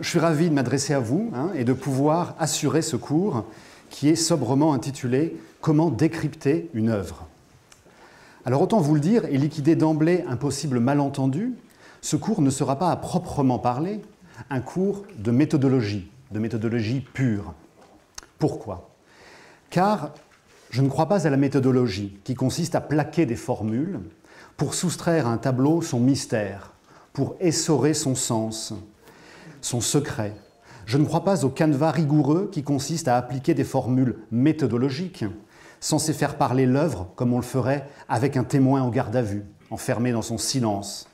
je suis ravi de m'adresser à vous hein, et de pouvoir assurer ce cours qui est sobrement intitulé Comment décrypter une œuvre. Alors autant vous le dire et liquider d'emblée un possible malentendu, ce cours ne sera pas à proprement parler un cours de méthodologie, de méthodologie pure. Pourquoi Car je ne crois pas à la méthodologie qui consiste à plaquer des formules pour soustraire à un tableau son mystère, pour essorer son sens, son secret. Je ne crois pas au canevas rigoureux qui consiste à appliquer des formules méthodologiques, censées faire parler l'œuvre comme on le ferait avec un témoin en garde à vue, enfermé dans son silence,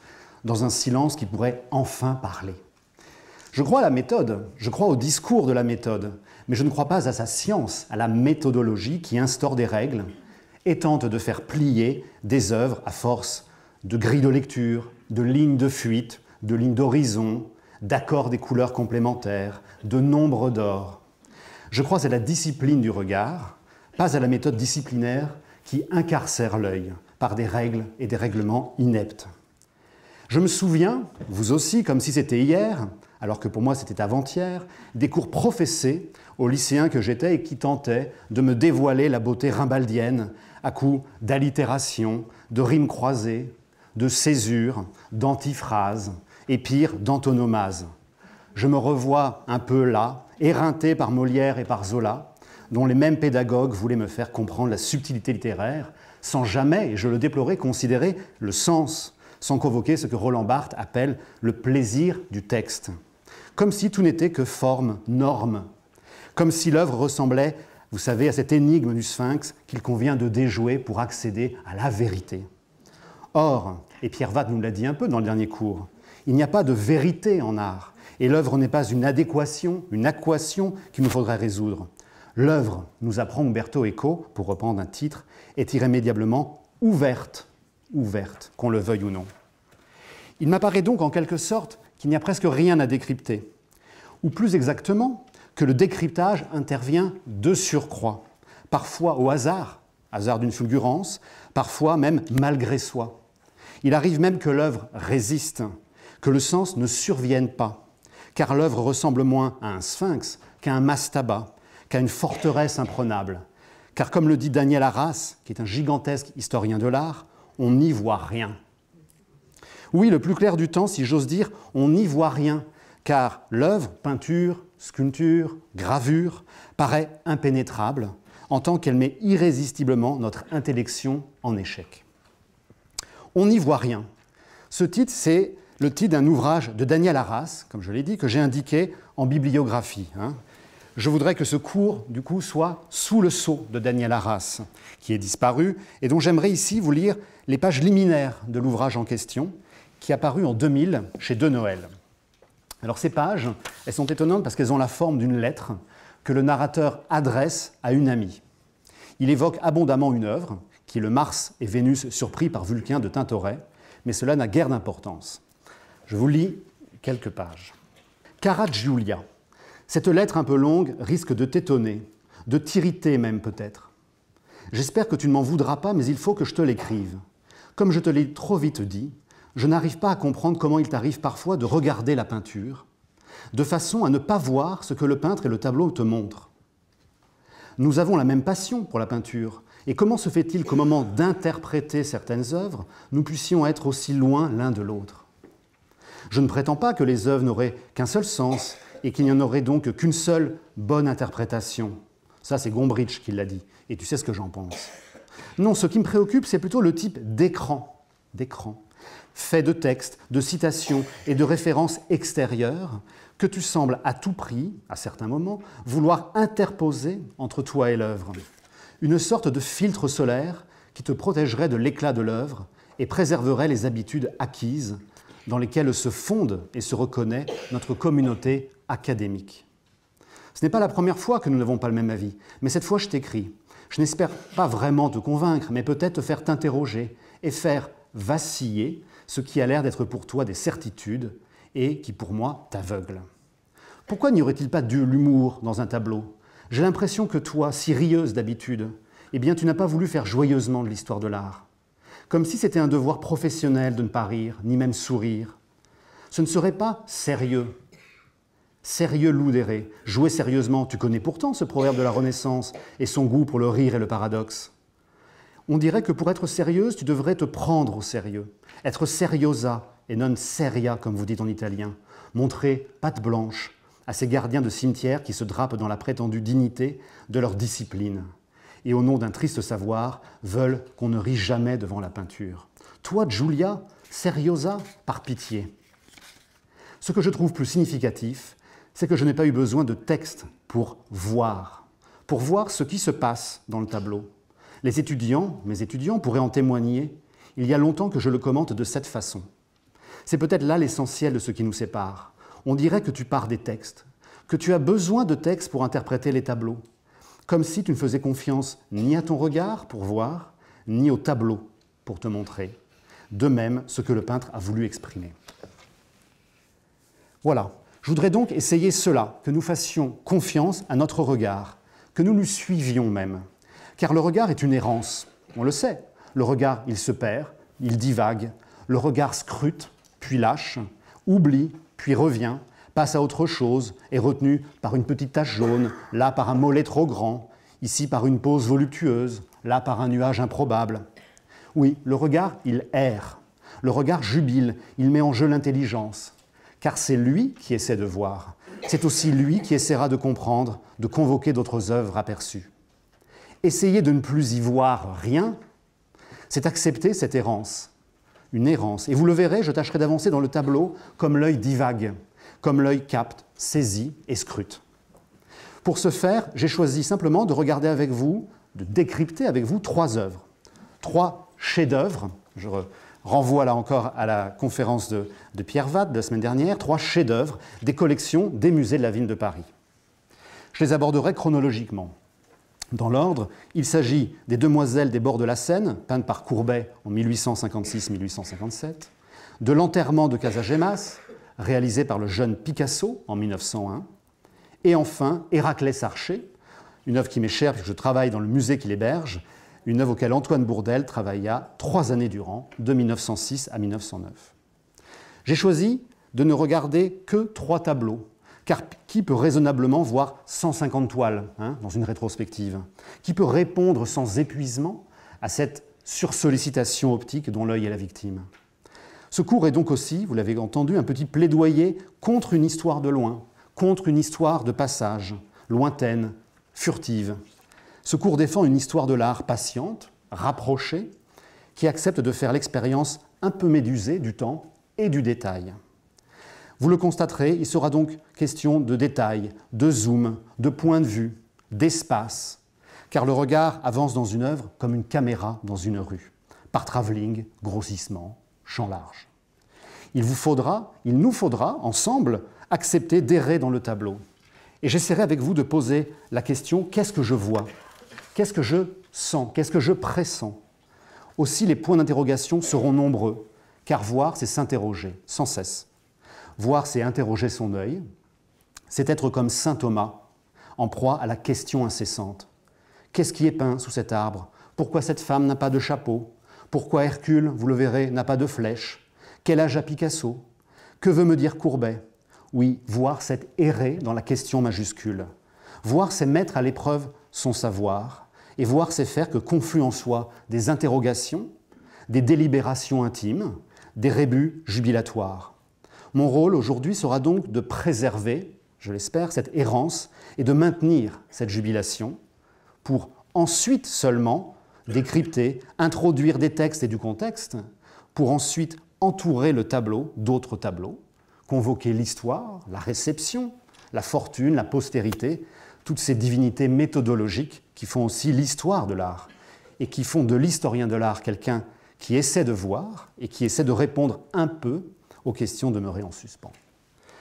dans un silence qui pourrait enfin parler. Je crois à la méthode, je crois au discours de la méthode, mais je ne crois pas à sa science, à la méthodologie qui instaure des règles et tente de faire plier des œuvres à force de grilles de lecture, de lignes de fuite, de lignes d'horizon, d'accords des couleurs complémentaires, de nombre d'or. Je crois à la discipline du regard, pas à la méthode disciplinaire qui incarcère l'œil par des règles et des règlements ineptes. Je me souviens, vous aussi, comme si c'était hier, alors que pour moi c'était avant-hier, des cours professés aux lycéens que j'étais et qui tentaient de me dévoiler la beauté rimbaldienne à coups d'allitération, de rimes croisées, de césures, d'antiphrases, et pire, d'antonomase. Je me revois un peu là, éreinté par Molière et par Zola, dont les mêmes pédagogues voulaient me faire comprendre la subtilité littéraire, sans jamais, et je le déplorais, considérer le sens, sans convoquer ce que Roland Barthes appelle le plaisir du texte. Comme si tout n'était que forme, norme. Comme si l'œuvre ressemblait, vous savez, à cette énigme du sphinx qu'il convient de déjouer pour accéder à la vérité. Or, et Pierre Vatte nous l'a dit un peu dans le dernier cours, il n'y a pas de vérité en art, et l'œuvre n'est pas une adéquation, une acquation qu'il nous faudrait résoudre. L'œuvre, nous apprend Umberto Eco, pour reprendre un titre, est irrémédiablement ouverte, ouverte, qu'on le veuille ou non. Il m'apparaît donc en quelque sorte qu'il n'y a presque rien à décrypter, ou plus exactement, que le décryptage intervient de surcroît, parfois au hasard, hasard d'une fulgurance, parfois même malgré soi. Il arrive même que l'œuvre résiste, que le sens ne survienne pas, car l'œuvre ressemble moins à un sphinx qu'à un mastaba, qu'à une forteresse imprenable. Car comme le dit Daniel Arras, qui est un gigantesque historien de l'art, on n'y voit rien. Oui, le plus clair du temps, si j'ose dire, on n'y voit rien, car l'œuvre, peinture, sculpture, gravure, paraît impénétrable en tant qu'elle met irrésistiblement notre intellection en échec. On n'y voit rien. Ce titre, c'est le titre d'un ouvrage de Daniel Arras, comme je l'ai dit, que j'ai indiqué en bibliographie. Hein. Je voudrais que ce cours, du coup, soit sous le sceau de Daniel Arras, qui est disparu, et dont j'aimerais ici vous lire les pages liminaires de l'ouvrage en question, qui est apparu en 2000 chez De Noël. Alors ces pages, elles sont étonnantes parce qu'elles ont la forme d'une lettre que le narrateur adresse à une amie. Il évoque abondamment une œuvre, qui est le Mars et Vénus surpris par Vulcain de Tintoret, mais cela n'a guère d'importance. Je vous lis quelques pages. Cara Giulia. Cette lettre un peu longue risque de t'étonner, de t'irriter même peut-être. J'espère que tu ne m'en voudras pas, mais il faut que je te l'écrive. Comme je te l'ai trop vite dit, je n'arrive pas à comprendre comment il t'arrive parfois de regarder la peinture, de façon à ne pas voir ce que le peintre et le tableau te montrent. Nous avons la même passion pour la peinture, et comment se fait-il qu'au moment d'interpréter certaines œuvres, nous puissions être aussi loin l'un de l'autre je ne prétends pas que les œuvres n'auraient qu'un seul sens et qu'il n'y en aurait donc qu'une seule bonne interprétation. Ça, c'est Gombrich qui l'a dit, et tu sais ce que j'en pense. Non, ce qui me préoccupe, c'est plutôt le type d'écran, d'écran, fait de textes, de citations et de références extérieures que tu sembles à tout prix, à certains moments, vouloir interposer entre toi et l'œuvre. Une sorte de filtre solaire qui te protégerait de l'éclat de l'œuvre et préserverait les habitudes acquises dans lesquelles se fonde et se reconnaît notre communauté académique. Ce n'est pas la première fois que nous n'avons pas le même avis, mais cette fois je t'écris. Je n'espère pas vraiment te convaincre, mais peut-être te faire t'interroger et faire vaciller ce qui a l'air d'être pour toi des certitudes et qui pour moi t'aveugle. Pourquoi n'y aurait-il pas de l'humour dans un tableau J'ai l'impression que toi, si rieuse d'habitude, eh bien tu n'as pas voulu faire joyeusement de l'histoire de l'art comme si c'était un devoir professionnel de ne pas rire, ni même sourire. Ce ne serait pas sérieux. Sérieux loudéré, jouer sérieusement, tu connais pourtant ce proverbe de la Renaissance et son goût pour le rire et le paradoxe. On dirait que pour être sérieuse, tu devrais te prendre au sérieux, être seriosa et non seria, comme vous dites en italien, montrer patte blanche à ces gardiens de cimetière qui se drapent dans la prétendue dignité de leur discipline et au nom d'un triste savoir, veulent qu'on ne rie jamais devant la peinture. Toi, Giulia, Seriosa, par pitié. Ce que je trouve plus significatif, c'est que je n'ai pas eu besoin de texte pour voir, pour voir ce qui se passe dans le tableau. Les étudiants, mes étudiants, pourraient en témoigner. Il y a longtemps que je le commente de cette façon. C'est peut-être là l'essentiel de ce qui nous sépare. On dirait que tu pars des textes, que tu as besoin de textes pour interpréter les tableaux, comme si tu ne faisais confiance ni à ton regard pour voir, ni au tableau pour te montrer, de même ce que le peintre a voulu exprimer. Voilà, je voudrais donc essayer cela, que nous fassions confiance à notre regard, que nous nous suivions même, car le regard est une errance, on le sait. Le regard, il se perd, il divague, le regard scrute, puis lâche, oublie, puis revient, passe à autre chose, est retenu par une petite tache jaune, là par un mollet trop grand, ici par une pose voluptueuse, là par un nuage improbable. Oui, le regard, il erre. Le regard jubile, il met en jeu l'intelligence. Car c'est lui qui essaie de voir. C'est aussi lui qui essaiera de comprendre, de convoquer d'autres œuvres aperçues. Essayer de ne plus y voir rien, c'est accepter cette errance. Une errance. Et vous le verrez, je tâcherai d'avancer dans le tableau comme l'œil divague comme l'œil capte, saisit et scrute. Pour ce faire, j'ai choisi simplement de regarder avec vous, de décrypter avec vous trois œuvres, trois chefs-d'œuvre. Je renvoie là encore à la conférence de, Pierre Vatte de la semaine dernière, trois chefs-d'œuvre des collections des musées de la ville de Paris. Je les aborderai chronologiquement. Dans l'ordre, il s'agit des Demoiselles des bords de la Seine, peintes par Courbet en 1856-1857, de l'enterrement de Casagemas, réalisé par le jeune Picasso en 1901. Et enfin, Héraclès Archer, une œuvre qui m'est chère puisque je travaille dans le musée qui l'héberge, une œuvre auquel Antoine Bourdel travailla trois années durant, de 1906 à 1909. J'ai choisi de ne regarder que trois tableaux, car qui peut raisonnablement voir 150 toiles hein, dans une rétrospective Qui peut répondre sans épuisement à cette sursollicitation optique dont l'œil est la victime ce cours est donc aussi, vous l'avez entendu, un petit plaidoyer contre une histoire de loin, contre une histoire de passage, lointaine, furtive. Ce cours défend une histoire de l'art patiente, rapprochée, qui accepte de faire l'expérience un peu médusée du temps et du détail. Vous le constaterez, il sera donc question de détails, de zoom, de point de vue, d'espace, car le regard avance dans une œuvre comme une caméra dans une rue, par travelling, grossissement, champ large. Il vous faudra, il nous faudra, ensemble, accepter d'errer dans le tableau. Et j'essaierai avec vous de poser la question qu'est-ce que je vois Qu'est-ce que je sens Qu'est-ce que je pressens Aussi, les points d'interrogation seront nombreux, car voir, c'est s'interroger, sans cesse. Voir, c'est interroger son œil, c'est être comme saint Thomas, en proie à la question incessante. Qu'est-ce qui est peint sous cet arbre Pourquoi cette femme n'a pas de chapeau pourquoi Hercule, vous le verrez, n'a pas de flèche Quel âge a Picasso Que veut me dire Courbet Oui, voir cette errer dans la question majuscule. Voir, c'est mettre à l'épreuve son savoir, et voir, c'est faire que confluent en soi des interrogations, des délibérations intimes, des rébus jubilatoires. Mon rôle aujourd'hui sera donc de préserver, je l'espère, cette errance et de maintenir cette jubilation pour ensuite seulement décrypter, introduire des textes et du contexte, pour ensuite entourer le tableau d'autres tableaux, convoquer l'histoire, la réception, la fortune, la postérité, toutes ces divinités méthodologiques qui font aussi l'histoire de l'art et qui font de l'historien de l'art quelqu'un qui essaie de voir et qui essaie de répondre un peu aux questions demeurées en suspens.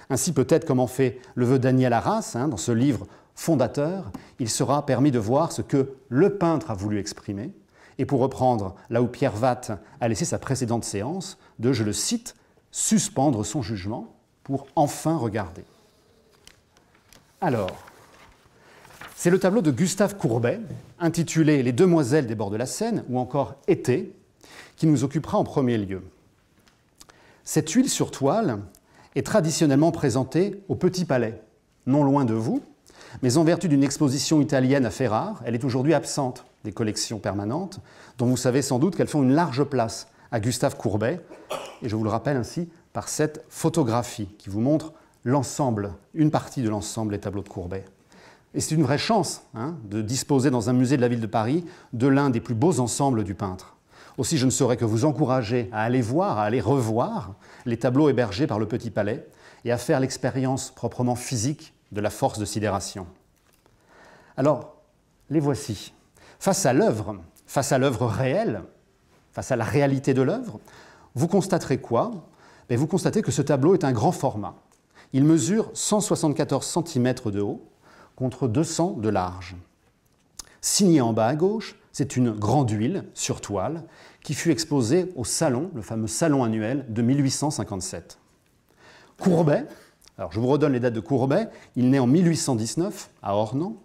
Ainsi peut-être comme en fait le vœu Daniel Arras hein, dans ce livre fondateur, il sera permis de voir ce que le peintre a voulu exprimer, et pour reprendre là où Pierre Vatt a laissé sa précédente séance, de, je le cite, suspendre son jugement pour enfin regarder. Alors, c'est le tableau de Gustave Courbet, intitulé Les Demoiselles des bords de la Seine, ou encore Été, qui nous occupera en premier lieu. Cette huile sur toile est traditionnellement présentée au Petit Palais, non loin de vous, mais en vertu d'une exposition italienne à Ferrare, elle est aujourd'hui absente des collections permanentes, dont vous savez sans doute qu'elles font une large place à Gustave Courbet, et je vous le rappelle ainsi par cette photographie qui vous montre l'ensemble, une partie de l'ensemble des tableaux de Courbet. Et c'est une vraie chance hein, de disposer dans un musée de la ville de Paris de l'un des plus beaux ensembles du peintre. Aussi, je ne saurais que vous encourager à aller voir, à aller revoir les tableaux hébergés par le Petit Palais et à faire l'expérience proprement physique de la force de sidération. Alors, les voici. Face à l'œuvre, face à l'œuvre réelle, face à la réalité de l'œuvre, vous constaterez quoi ben, Vous constatez que ce tableau est un grand format. Il mesure 174 cm de haut contre 200 de large. Signé en bas à gauche, c'est une grande huile sur toile qui fut exposée au salon, le fameux salon annuel de 1857. Courbet, je vous redonne les dates de Courbet. Il naît en 1819 à Ornans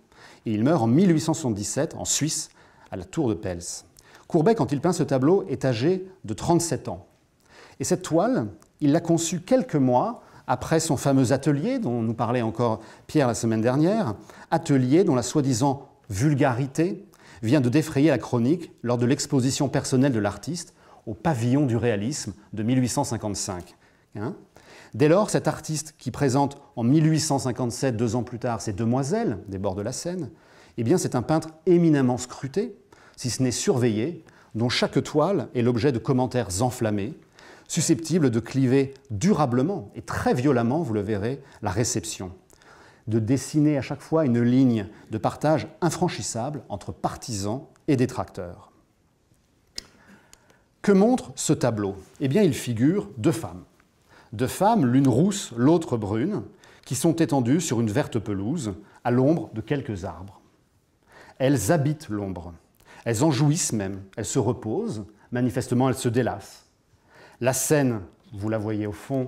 et il meurt en 1877 en Suisse, à la Tour de Pels. Courbet, quand il peint ce tableau, est âgé de 37 ans. Et cette toile, il l'a conçue quelques mois après son fameux atelier dont nous parlait encore Pierre la semaine dernière, atelier dont la soi-disant vulgarité vient de défrayer la chronique lors de l'exposition personnelle de l'artiste au pavillon du réalisme de 1855. Dès lors, cet artiste qui présente en 1857, deux ans plus tard, ses demoiselles des bords de la Seine, eh bien c'est un peintre éminemment scruté, si ce n'est surveillé, dont chaque toile est l'objet de commentaires enflammés, susceptibles de cliver durablement et très violemment, vous le verrez, la réception, de dessiner à chaque fois une ligne de partage infranchissable entre partisans et détracteurs. Que montre ce tableau Eh bien, il figure deux femmes, deux femmes, l'une rousse, l'autre brune, qui sont étendues sur une verte pelouse, à l'ombre de quelques arbres. Elles habitent l'ombre. Elles en jouissent même. Elles se reposent. Manifestement, elles se délassent. La scène, vous la voyez au fond,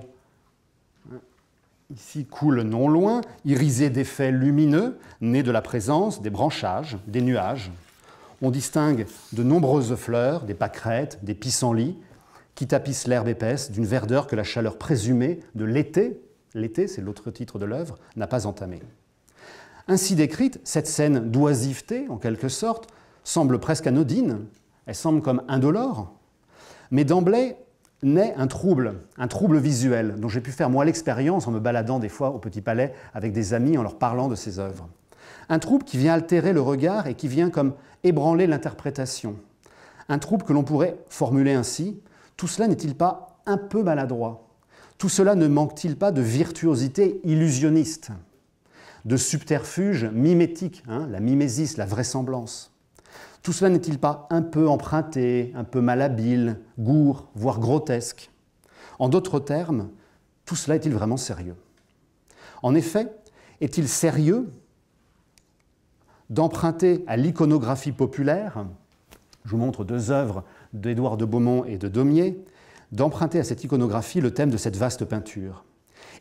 ici coule non loin, irisée d'effets lumineux, nés de la présence des branchages, des nuages. On distingue de nombreuses fleurs, des pâquerettes, des pissenlits, qui tapissent l'herbe épaisse d'une verdeur que la chaleur présumée de l'été, l'été c'est l'autre titre de l'œuvre, n'a pas entamée. Ainsi décrite, cette scène d'oisiveté, en quelque sorte, semble presque anodine, elle semble comme indolore, mais d'emblée naît un trouble, un trouble visuel, dont j'ai pu faire moi l'expérience en me baladant des fois au Petit Palais avec des amis en leur parlant de ces œuvres. Un trouble qui vient altérer le regard et qui vient comme ébranler l'interprétation. Un trouble que l'on pourrait formuler ainsi, tout cela n'est-il pas un peu maladroit Tout cela ne manque-t-il pas de virtuosité illusionniste De subterfuge mimétique, hein, la mimésis, la vraisemblance Tout cela n'est-il pas un peu emprunté, un peu malhabile, gourd, voire grotesque En d'autres termes, tout cela est-il vraiment sérieux En effet, est-il sérieux d'emprunter à l'iconographie populaire, je vous montre deux œuvres d'Édouard de Beaumont et de Daumier, d'emprunter à cette iconographie le thème de cette vaste peinture.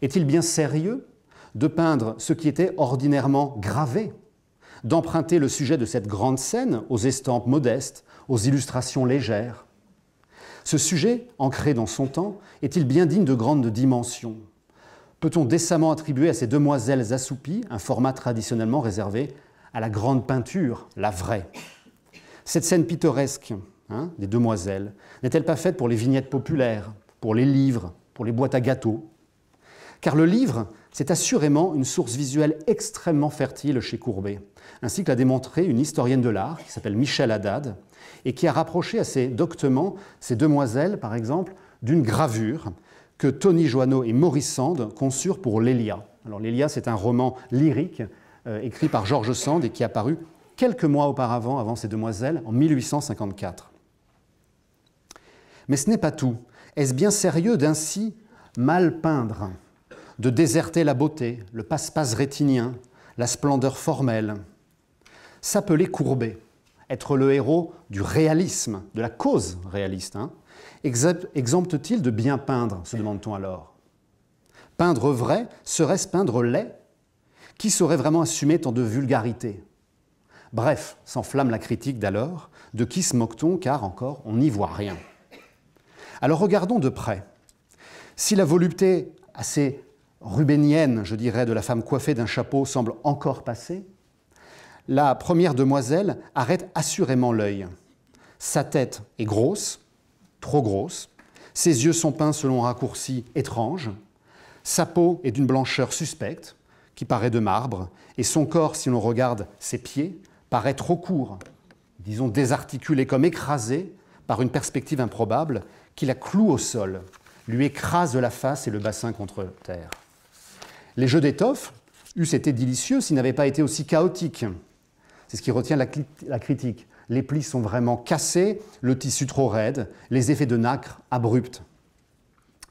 Est-il bien sérieux de peindre ce qui était ordinairement gravé, d'emprunter le sujet de cette grande scène aux estampes modestes, aux illustrations légères Ce sujet, ancré dans son temps, est-il bien digne de grandes dimensions Peut-on décemment attribuer à ces demoiselles assoupies un format traditionnellement réservé à la grande peinture, la vraie Cette scène pittoresque, Hein, des demoiselles, n'est-elle pas faite pour les vignettes populaires, pour les livres, pour les boîtes à gâteaux Car le livre, c'est assurément une source visuelle extrêmement fertile chez Courbet, ainsi que l'a démontré une historienne de l'art qui s'appelle Michel Haddad, et qui a rapproché assez doctement ces demoiselles par exemple, d'une gravure que Tony Joanneau et Maurice Sand conçurent pour L'Élia. Alors L'Élia, c'est un roman lyrique euh, écrit par George Sand et qui est apparu quelques mois auparavant, avant ces demoiselles, en 1854. Mais ce n'est pas tout. Est-ce bien sérieux d'ainsi mal peindre, de déserter la beauté, le passe-passe rétinien, la splendeur formelle S'appeler courbé, être le héros du réalisme, de la cause réaliste, hein, exempte-t-il de bien peindre se demande-t-on alors. Peindre vrai, serait-ce peindre laid Qui saurait vraiment assumer tant de vulgarité Bref, s'enflamme la critique d'alors, de qui se moque-t-on car encore on n'y voit rien. Alors regardons de près. Si la volupté assez rubénienne, je dirais, de la femme coiffée d'un chapeau semble encore passer, la première demoiselle arrête assurément l'œil. Sa tête est grosse, trop grosse, ses yeux sont peints selon un raccourci étrange, sa peau est d'une blancheur suspecte, qui paraît de marbre, et son corps, si l'on regarde ses pieds, paraît trop court, disons désarticulé comme écrasé par une perspective improbable, qui la cloue au sol, lui écrase la face et le bassin contre terre. Les jeux d'étoffe eussent été délicieux s'ils n'avaient pas été aussi chaotiques. C'est ce qui retient la, critique. Les plis sont vraiment cassés, le tissu trop raide, les effets de nacre abrupts.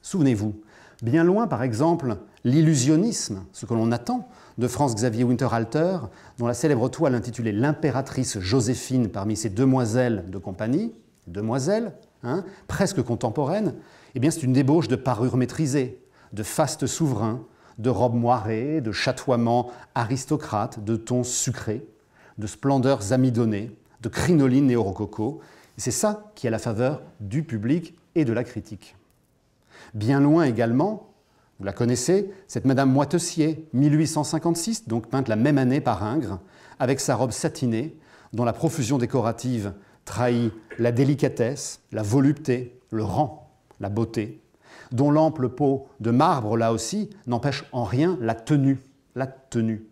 Souvenez-vous, bien loin par exemple, l'illusionnisme, ce que l'on attend, de Franz-Xavier Winterhalter, dont la célèbre toile intitulée L'impératrice Joséphine parmi ses demoiselles de compagnie, demoiselles, Hein, presque contemporaine, eh bien c'est une débauche de parures maîtrisées, de fastes souverains, de robes moirées, de chatoiements aristocrates, de tons sucrés, de splendeurs amidonnées, de crinolines néo-rococo. C'est ça qui a la faveur du public et de la critique. Bien loin également, vous la connaissez, cette Madame Moitessier, 1856, donc peinte la même année par Ingres, avec sa robe satinée, dont la profusion décorative trahit la délicatesse, la volupté, le rang, la beauté, dont l'ample peau de marbre, là aussi, n'empêche en rien la tenue. La tenue.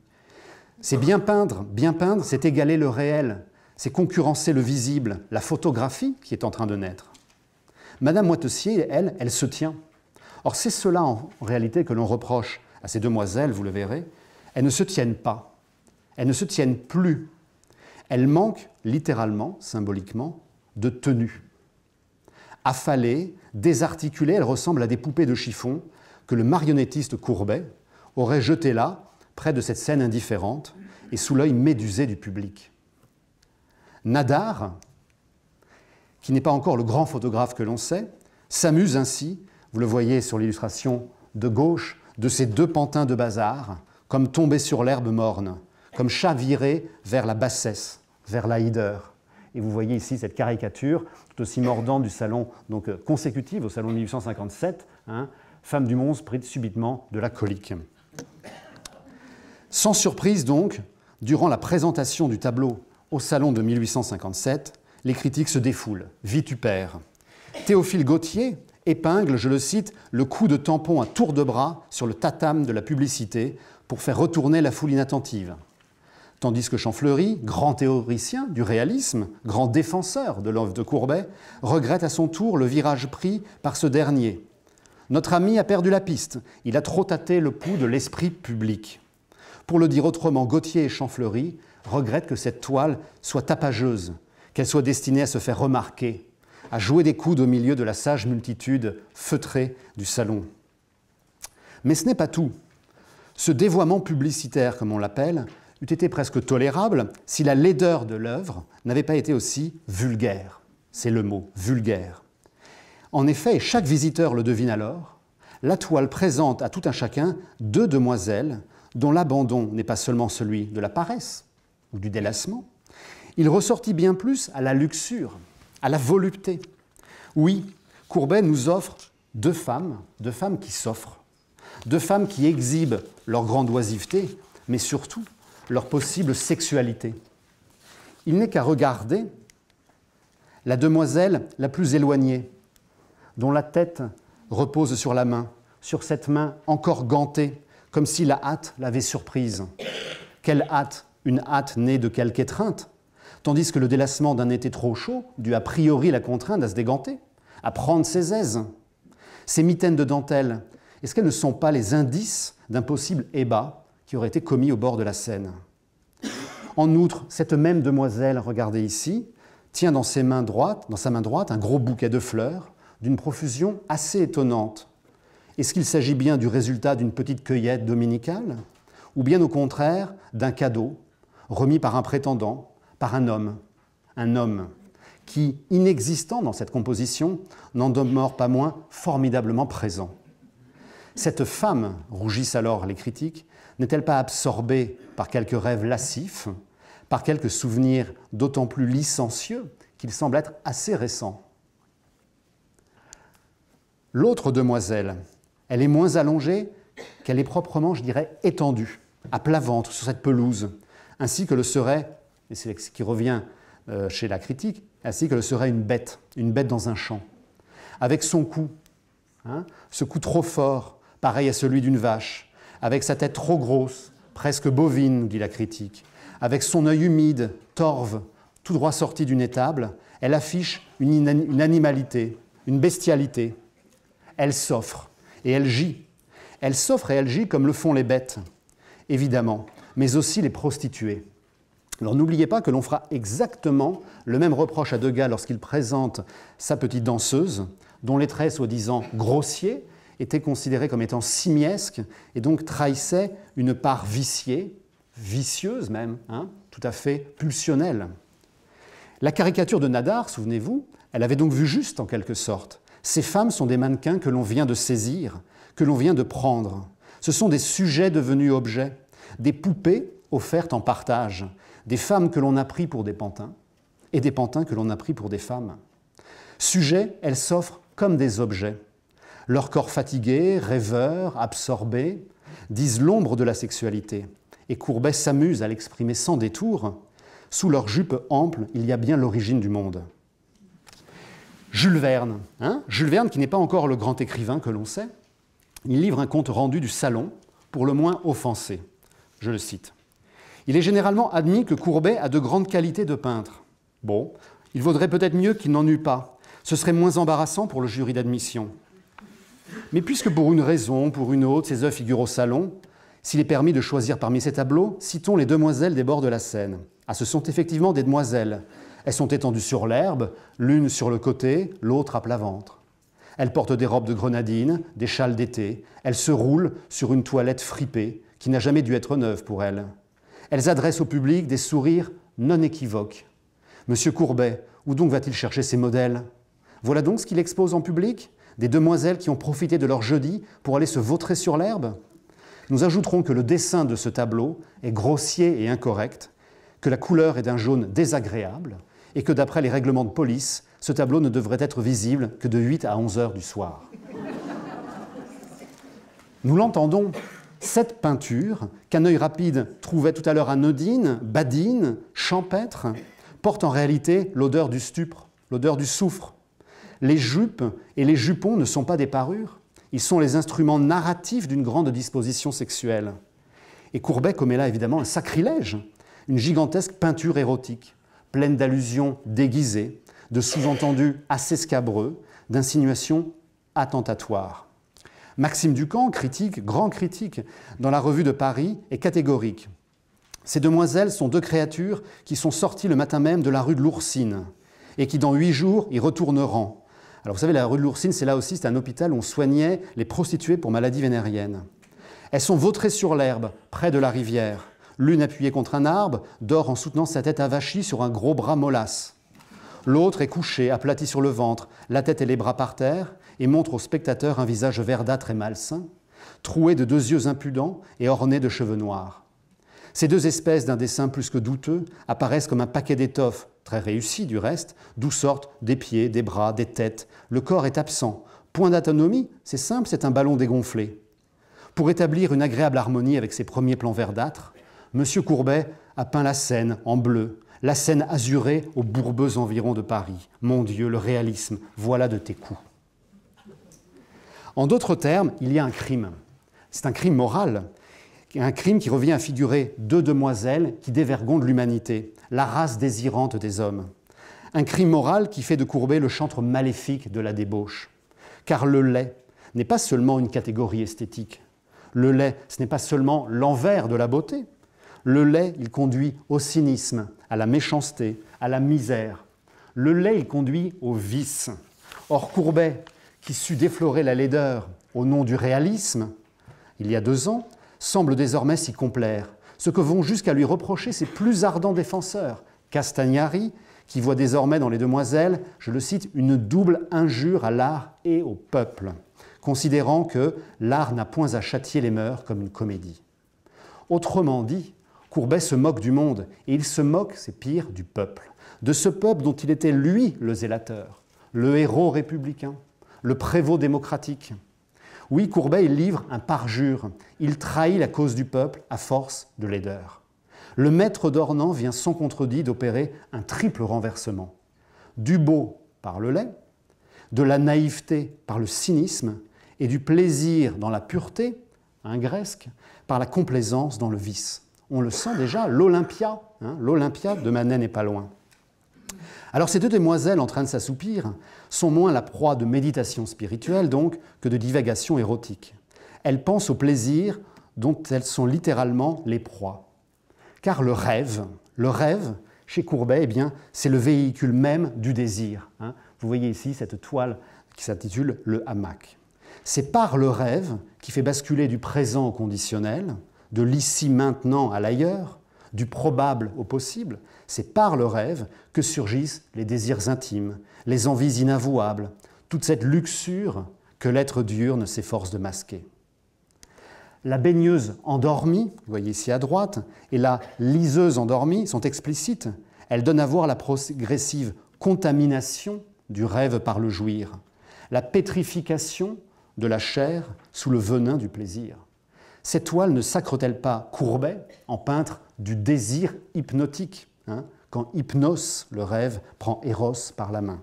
C'est bien peindre, bien peindre, c'est égaler le réel, c'est concurrencer le visible, la photographie qui est en train de naître. Madame Moitessier, elle, elle se tient. Or, c'est cela en réalité que l'on reproche à ces demoiselles, vous le verrez. Elles ne se tiennent pas, elles ne se tiennent plus elle manque littéralement, symboliquement, de tenue. Affalée, désarticulée, elle ressemble à des poupées de chiffon que le marionnettiste Courbet aurait jetées là, près de cette scène indifférente et sous l'œil médusé du public. Nadar, qui n'est pas encore le grand photographe que l'on sait, s'amuse ainsi, vous le voyez sur l'illustration de gauche, de ces deux pantins de bazar, comme tombés sur l'herbe morne, comme chavirés vers la bassesse, vers Et vous voyez ici cette caricature tout aussi mordante du salon, donc euh, consécutive au salon de 1857, hein, femme du monstre prise subitement de la colique. Sans surprise donc, durant la présentation du tableau au salon de 1857, les critiques se défoulent, vitupèrent. Théophile Gautier épingle, je le cite, le coup de tampon à tour de bras sur le tatam de la publicité pour faire retourner la foule inattentive tandis que Champfleury, grand théoricien du réalisme, grand défenseur de l'œuvre de Courbet, regrette à son tour le virage pris par ce dernier. Notre ami a perdu la piste, il a trop tâté le pouls de l'esprit public. Pour le dire autrement, Gauthier et Champfleury regrettent que cette toile soit tapageuse, qu'elle soit destinée à se faire remarquer, à jouer des coudes au milieu de la sage multitude feutrée du salon. Mais ce n'est pas tout. Ce dévoiement publicitaire, comme on l'appelle, eût été presque tolérable si la laideur de l'œuvre n'avait pas été aussi vulgaire. C'est le mot, vulgaire. En effet, chaque visiteur le devine alors, la toile présente à tout un chacun deux demoiselles dont l'abandon n'est pas seulement celui de la paresse ou du délassement, il ressortit bien plus à la luxure, à la volupté. Oui, Courbet nous offre deux femmes, deux femmes qui s'offrent, deux femmes qui exhibent leur grande oisiveté, mais surtout leur possible sexualité. Il n'est qu'à regarder la demoiselle la plus éloignée, dont la tête repose sur la main, sur cette main encore gantée, comme si la hâte l'avait surprise. Quelle hâte Une hâte née de quelque étreinte Tandis que le délassement d'un été trop chaud dû a priori la contraindre à se déganter, à prendre ses aises. Ces mitaines de dentelle, est-ce qu'elles ne sont pas les indices d'un possible ébat qui aurait été commis au bord de la Seine. En outre, cette même demoiselle, regardez ici, tient dans, ses mains dans sa main droite un gros bouquet de fleurs d'une profusion assez étonnante. Est-ce qu'il s'agit bien du résultat d'une petite cueillette dominicale ou bien au contraire d'un cadeau remis par un prétendant, par un homme, un homme qui, inexistant dans cette composition, n'en demeure pas moins formidablement présent. Cette femme, rougissent alors les critiques, n'est-elle pas absorbée par quelques rêves lascifs, par quelques souvenirs d'autant plus licencieux qu'ils semblent être assez récents L'autre demoiselle, elle est moins allongée qu'elle est proprement, je dirais, étendue, à plat ventre sur cette pelouse, ainsi que le serait, et c'est ce qui revient euh, chez la critique, ainsi que le serait une bête, une bête dans un champ, avec son cou, hein, ce cou trop fort, pareil à celui d'une vache, avec sa tête trop grosse, presque bovine, dit la critique, avec son œil humide, torve, tout droit sorti d'une étable, elle affiche une, animalité, une bestialité. Elle s'offre et elle gît. Elle s'offre et elle gît comme le font les bêtes, évidemment, mais aussi les prostituées. Alors n'oubliez pas que l'on fera exactement le même reproche à Degas lorsqu'il présente sa petite danseuse, dont les traits soi-disant grossier » était considérée comme étant simiesque et donc trahissait une part viciée, vicieuse même, hein, tout à fait pulsionnelle. La caricature de Nadar, souvenez-vous, elle avait donc vu juste en quelque sorte. Ces femmes sont des mannequins que l'on vient de saisir, que l'on vient de prendre. Ce sont des sujets devenus objets, des poupées offertes en partage, des femmes que l'on a pris pour des pantins et des pantins que l'on a pris pour des femmes. Sujets, elles s'offrent comme des objets. Leur corps fatigué, rêveur, absorbé, disent l'ombre de la sexualité. Et Courbet s'amuse à l'exprimer sans détour. Sous leur jupe ample, il y a bien l'origine du monde. Jules Verne, hein Jules Verne qui n'est pas encore le grand écrivain que l'on sait, il livre un compte rendu du salon, pour le moins offensé. Je le cite. Il est généralement admis que Courbet a de grandes qualités de peintre. Bon, il vaudrait peut-être mieux qu'il n'en eût pas. Ce serait moins embarrassant pour le jury d'admission. Mais puisque pour une raison, pour une autre, ces œufs figurent au salon, s'il est permis de choisir parmi ces tableaux, citons les demoiselles des bords de la Seine. Ah, ce sont effectivement des demoiselles. Elles sont étendues sur l'herbe, l'une sur le côté, l'autre à plat ventre. Elles portent des robes de grenadine, des châles d'été. Elles se roulent sur une toilette fripée, qui n'a jamais dû être neuve pour elles. Elles adressent au public des sourires non équivoques. Monsieur Courbet, où donc va-t-il chercher ses modèles Voilà donc ce qu'il expose en public des demoiselles qui ont profité de leur jeudi pour aller se vautrer sur l'herbe Nous ajouterons que le dessin de ce tableau est grossier et incorrect, que la couleur est d'un jaune désagréable, et que d'après les règlements de police, ce tableau ne devrait être visible que de 8 à 11 heures du soir. Nous l'entendons, cette peinture, qu'un œil rapide trouvait tout à l'heure anodine, badine, champêtre, porte en réalité l'odeur du stupre, l'odeur du soufre, les jupes et les jupons ne sont pas des parures, ils sont les instruments narratifs d'une grande disposition sexuelle. Et Courbet commet là évidemment un sacrilège, une gigantesque peinture érotique, pleine d'allusions déguisées, de sous-entendus assez scabreux, d'insinuations attentatoires. Maxime Ducamp, critique, grand critique, dans la revue de Paris, est catégorique. Ces demoiselles sont deux créatures qui sont sorties le matin même de la rue de l'Oursine et qui, dans huit jours, y retourneront vous savez, la rue de l'Oursine, c'est là aussi, c'est un hôpital où on soignait les prostituées pour maladies vénériennes. Elles sont vautrées sur l'herbe, près de la rivière. L'une appuyée contre un arbre, dort en soutenant sa tête avachie sur un gros bras mollasse. L'autre est couchée, aplatie sur le ventre, la tête et les bras par terre, et montre au spectateur un visage verdâtre et malsain, troué de deux yeux impudents et orné de cheveux noirs. Ces deux espèces d'un dessin plus que douteux apparaissent comme un paquet d'étoffes très réussi du reste, d'où sortent des pieds, des bras, des têtes. Le corps est absent. Point d'autonomie, c'est simple, c'est un ballon dégonflé. Pour établir une agréable harmonie avec ses premiers plans verdâtres, M. Courbet a peint la Seine en bleu, la Seine azurée aux bourbeux environs de Paris. Mon Dieu, le réalisme, voilà de tes coups. En d'autres termes, il y a un crime. C'est un crime moral, un crime qui revient à figurer deux demoiselles qui dévergondent l'humanité la race désirante des hommes. Un crime moral qui fait de Courbet le chantre maléfique de la débauche. Car le lait n'est pas seulement une catégorie esthétique. Le lait, ce n'est pas seulement l'envers de la beauté. Le lait, il conduit au cynisme, à la méchanceté, à la misère. Le lait, il conduit au vice. Or, Courbet, qui sut déflorer la laideur au nom du réalisme, il y a deux ans, semble désormais s'y complaire, ce que vont jusqu'à lui reprocher ses plus ardents défenseurs, Castagnari, qui voit désormais dans les demoiselles, je le cite, une double injure à l'art et au peuple, considérant que l'art n'a point à châtier les mœurs comme une comédie. Autrement dit, Courbet se moque du monde, et il se moque, c'est pire, du peuple, de ce peuple dont il était lui le zélateur, le héros républicain, le prévôt démocratique, oui, Courbet, livre un parjure. Il trahit la cause du peuple à force de laideur. Le maître d'Ornans vient sans contredit d'opérer un triple renversement. Du beau par le lait, de la naïveté par le cynisme, et du plaisir dans la pureté, un gresque, par la complaisance dans le vice. On le sent déjà, l'Olympia, hein, l'Olympia de Manet n'est pas loin. Alors ces deux demoiselles en train de s'assoupir sont moins la proie de méditation spirituelle donc que de divagation érotique. Elles pensent au plaisir dont elles sont littéralement les proies. Car le rêve, le rêve chez Courbet, eh bien, c'est le véhicule même du désir. Hein. Vous voyez ici cette toile qui s'intitule Le hamac. C'est par le rêve qui fait basculer du présent au conditionnel, de l'ici maintenant à l'ailleurs, du probable au possible, c'est par le rêve que surgissent les désirs intimes, les envies inavouables, toute cette luxure que l'être dur ne s'efforce de masquer. La baigneuse endormie, vous voyez ici à droite, et la liseuse endormie sont explicites. Elles donnent à voir la progressive contamination du rêve par le jouir, la pétrification de la chair sous le venin du plaisir. Cette toile ne sacre-t-elle pas Courbet en peintre du désir hypnotique, hein, quand hypnos, le rêve, prend Eros par la main.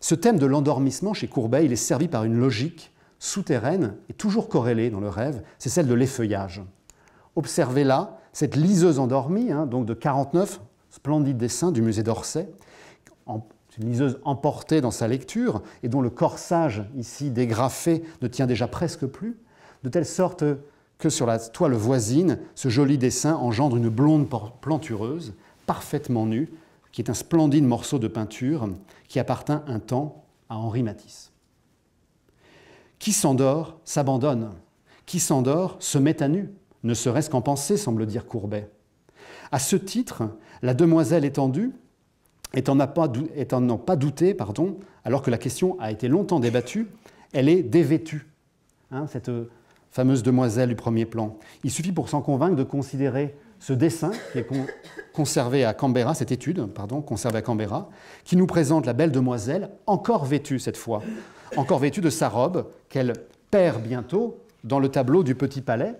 Ce thème de l'endormissement chez Courbet, il est servi par une logique souterraine et toujours corrélée dans le rêve, c'est celle de l'effeuillage. Observez là cette liseuse endormie, hein, donc de 49, splendide dessin du musée d'Orsay, une liseuse emportée dans sa lecture et dont le corsage ici dégrafé ne tient déjà presque plus, de telle sorte que sur la toile voisine, ce joli dessin engendre une blonde plantureuse, parfaitement nue, qui est un splendide morceau de peinture qui appartint un temps à Henri Matisse. Qui s'endort s'abandonne, qui s'endort se met à nu, ne serait-ce qu'en pensée, semble dire Courbet. À ce titre, la demoiselle étendue, étant n'en pas, pas douté, pardon, alors que la question a été longtemps débattue, elle est dévêtue. Hein, fameuse demoiselle du premier plan. Il suffit pour s'en convaincre de considérer ce dessin qui est conservé à Canberra, cette étude, pardon, conservée à Canberra, qui nous présente la belle demoiselle, encore vêtue cette fois, encore vêtue de sa robe qu'elle perd bientôt dans le tableau du petit palais,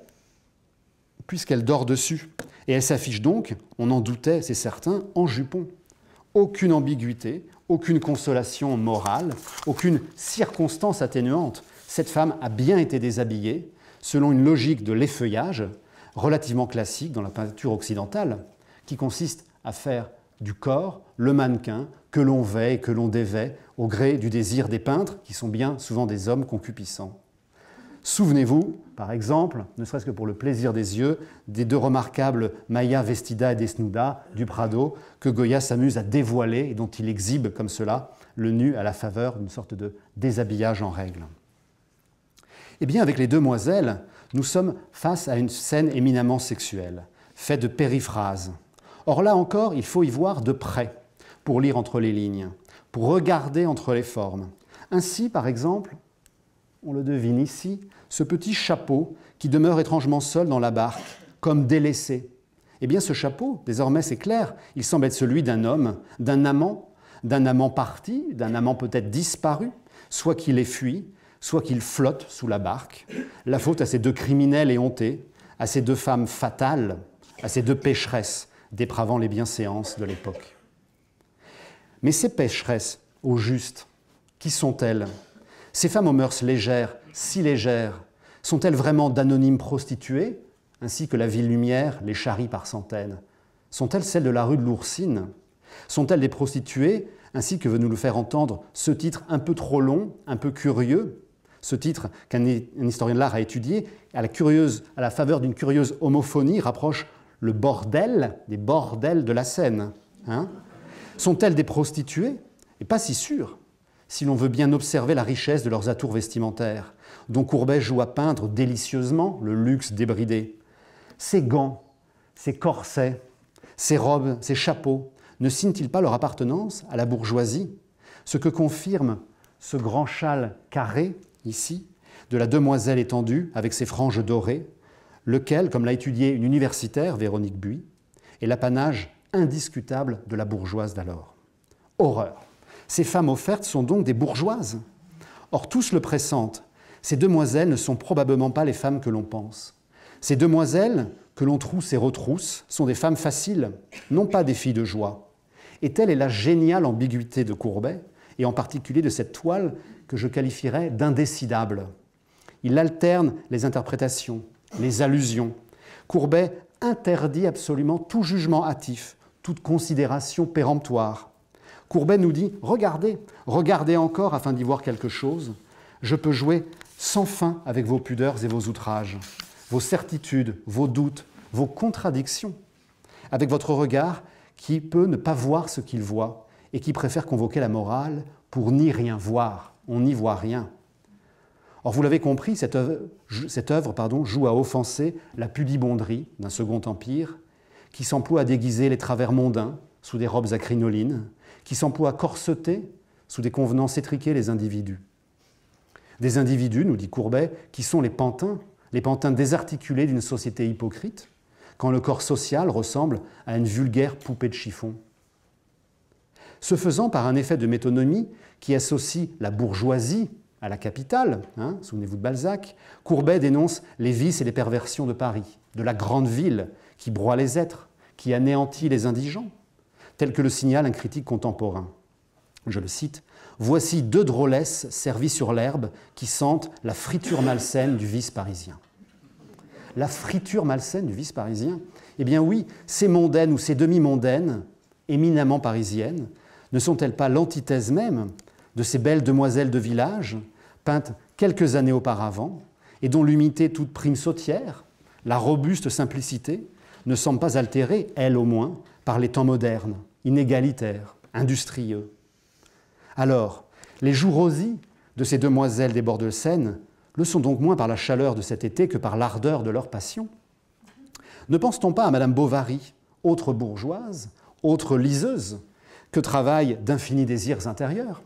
puisqu'elle dort dessus. Et elle s'affiche donc, on en doutait, c'est certain, en jupon. Aucune ambiguïté, aucune consolation morale, aucune circonstance atténuante. Cette femme a bien été déshabillée, selon une logique de l'effeuillage, relativement classique dans la peinture occidentale, qui consiste à faire du corps le mannequin que l'on vêt et que l'on dévait au gré du désir des peintres, qui sont bien souvent des hommes concupiscents. Souvenez-vous, par exemple, ne serait-ce que pour le plaisir des yeux, des deux remarquables Maya Vestida et Desnuda du Prado que Goya s'amuse à dévoiler et dont il exhibe comme cela le nu à la faveur d'une sorte de déshabillage en règle. Eh bien, avec les demoiselles, nous sommes face à une scène éminemment sexuelle, faite de périphrases. Or là encore, il faut y voir de près pour lire entre les lignes, pour regarder entre les formes. Ainsi, par exemple, on le devine ici, ce petit chapeau qui demeure étrangement seul dans la barque, comme délaissé. Eh bien, ce chapeau, désormais c'est clair, il semble être celui d'un homme, d'un amant, d'un amant parti, d'un amant peut-être disparu, soit qu'il ait fui, soit qu'il flotte sous la barque, la faute à ces deux criminels hontés, à ces deux femmes fatales, à ces deux pécheresses dépravant les bienséances de l'époque. Mais ces pécheresses, au juste, qui sont-elles Ces femmes aux mœurs légères, si légères, sont-elles vraiment d'anonymes prostituées, ainsi que la ville lumière les charrie par centaines Sont-elles celles de la rue de l'Oursine Sont-elles des prostituées, ainsi que veut nous le faire entendre ce titre un peu trop long, un peu curieux, ce titre qu'un historien de l'art a étudié, à la, curieuse, à la faveur d'une curieuse homophonie, rapproche le bordel des bordels de la Seine. Sont-elles des prostituées Et pas si sûres, si l'on veut bien observer la richesse de leurs atours vestimentaires, dont Courbet joue à peindre délicieusement le luxe débridé. Ces gants, ces corsets, ces robes, ces chapeaux, ne signent-ils pas leur appartenance à la bourgeoisie Ce que confirme ce grand châle carré ici, de la demoiselle étendue avec ses franges dorées, lequel, comme l'a étudié une universitaire, Véronique Buis, est l'apanage indiscutable de la bourgeoise d'alors. Horreur Ces femmes offertes sont donc des bourgeoises Or, tous le pressentent, ces demoiselles ne sont probablement pas les femmes que l'on pense. Ces demoiselles, que l'on trousse et retrousse, sont des femmes faciles, non pas des filles de joie. Et telle est la géniale ambiguïté de Courbet, et en particulier de cette toile que je qualifierais d'indécidable. Il alterne les interprétations, les allusions. Courbet interdit absolument tout jugement hâtif, toute considération péremptoire. Courbet nous dit Regardez, regardez encore afin d'y voir quelque chose. Je peux jouer sans fin avec vos pudeurs et vos outrages, vos certitudes, vos doutes, vos contradictions, avec votre regard qui peut ne pas voir ce qu'il voit et qui préfère convoquer la morale pour n'y rien voir on n'y voit rien. Or, vous l'avez compris, cette œuvre, pardon, joue à offenser la pudibonderie d'un Second Empire, qui s'emploie à déguiser les travers mondains sous des robes à crinoline, qui s'emploie à corseter sous des convenances étriquées les individus. Des individus, nous dit Courbet, qui sont les pantins, les pantins désarticulés d'une société hypocrite, quand le corps social ressemble à une vulgaire poupée de chiffon. Ce faisant, par un effet de métonomie, qui associe la bourgeoisie à la capitale, hein, souvenez-vous de Balzac, Courbet dénonce les vices et les perversions de Paris, de la grande ville qui broie les êtres, qui anéantit les indigents, tel que le signale un critique contemporain. Je le cite, Voici deux drôlesses servies sur l'herbe qui sentent la friture malsaine du vice parisien. La friture malsaine du vice parisien Eh bien oui, ces mondaines ou ces demi-mondaines, éminemment parisiennes, ne sont-elles pas l'antithèse même de ces belles demoiselles de village, peintes quelques années auparavant, et dont l'humité toute prime sautière, la robuste simplicité, ne semble pas altérée, elle au moins, par les temps modernes, inégalitaires, industrieux. Alors, les joues rosies de ces demoiselles des bords de Seine le sont donc moins par la chaleur de cet été que par l'ardeur de leur passion. Ne pense-t-on pas à Madame Bovary, autre bourgeoise, autre liseuse, que travaille d'infinis désirs intérieurs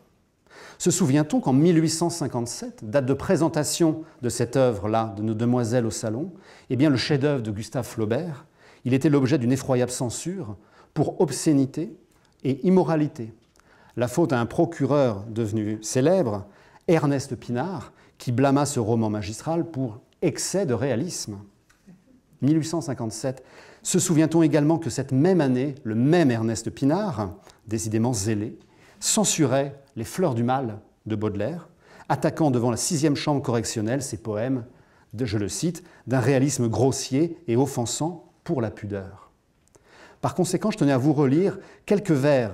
se souvient-on qu'en 1857, date de présentation de cette œuvre-là, de nos demoiselles au salon, eh bien le chef-d'œuvre de Gustave Flaubert, il était l'objet d'une effroyable censure pour obscénité et immoralité. La faute à un procureur devenu célèbre, Ernest Pinard, qui blâma ce roman magistral pour excès de réalisme. 1857. Se souvient-on également que cette même année, le même Ernest Pinard, décidément zélé, censurait les fleurs du mal de Baudelaire, attaquant devant la sixième chambre correctionnelle ses poèmes, je le cite, d'un réalisme grossier et offensant pour la pudeur. Par conséquent, je tenais à vous relire quelques vers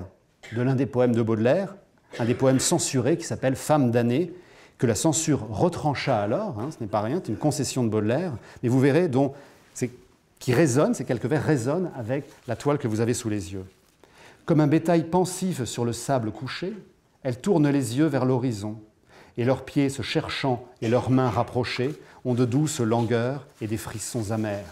de l'un des poèmes de Baudelaire, un des poèmes censurés qui s'appelle Femme d'année, que la censure retrancha alors, hein, ce n'est pas rien, c'est une concession de Baudelaire, mais vous verrez qui résonne, ces quelques vers résonnent avec la toile que vous avez sous les yeux. Comme un bétail pensif sur le sable couché, elles tournent les yeux vers l'horizon, et leurs pieds se cherchant et leurs mains rapprochées ont de douces langueurs et des frissons amers.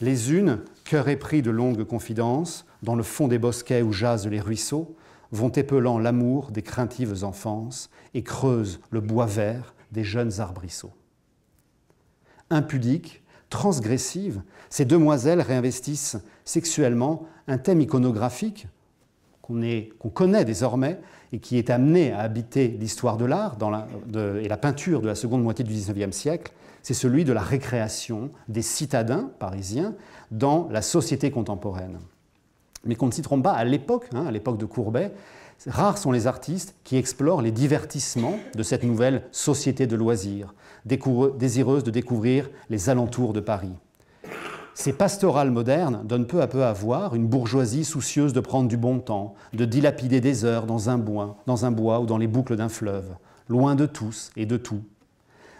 Les unes, cœur épris de longues confidences, dans le fond des bosquets où jasent les ruisseaux, vont épelant l'amour des craintives enfances et creusent le bois vert des jeunes arbrisseaux. Impudiques, transgressives, ces demoiselles réinvestissent sexuellement un thème iconographique qu'on connaît désormais et qui est amené à habiter l'histoire de l'art et la peinture de la seconde moitié du XIXe siècle, c'est celui de la récréation des citadins parisiens dans la société contemporaine. Mais qu'on ne s'y trompe pas, à l'époque, hein, à l'époque de Courbet, rares sont les artistes qui explorent les divertissements de cette nouvelle société de loisirs, désireuse de découvrir les alentours de Paris. Ces pastorales modernes donnent peu à peu à voir une bourgeoisie soucieuse de prendre du bon temps, de dilapider des heures dans un bois, dans un bois ou dans les boucles d'un fleuve, loin de tous et de tout.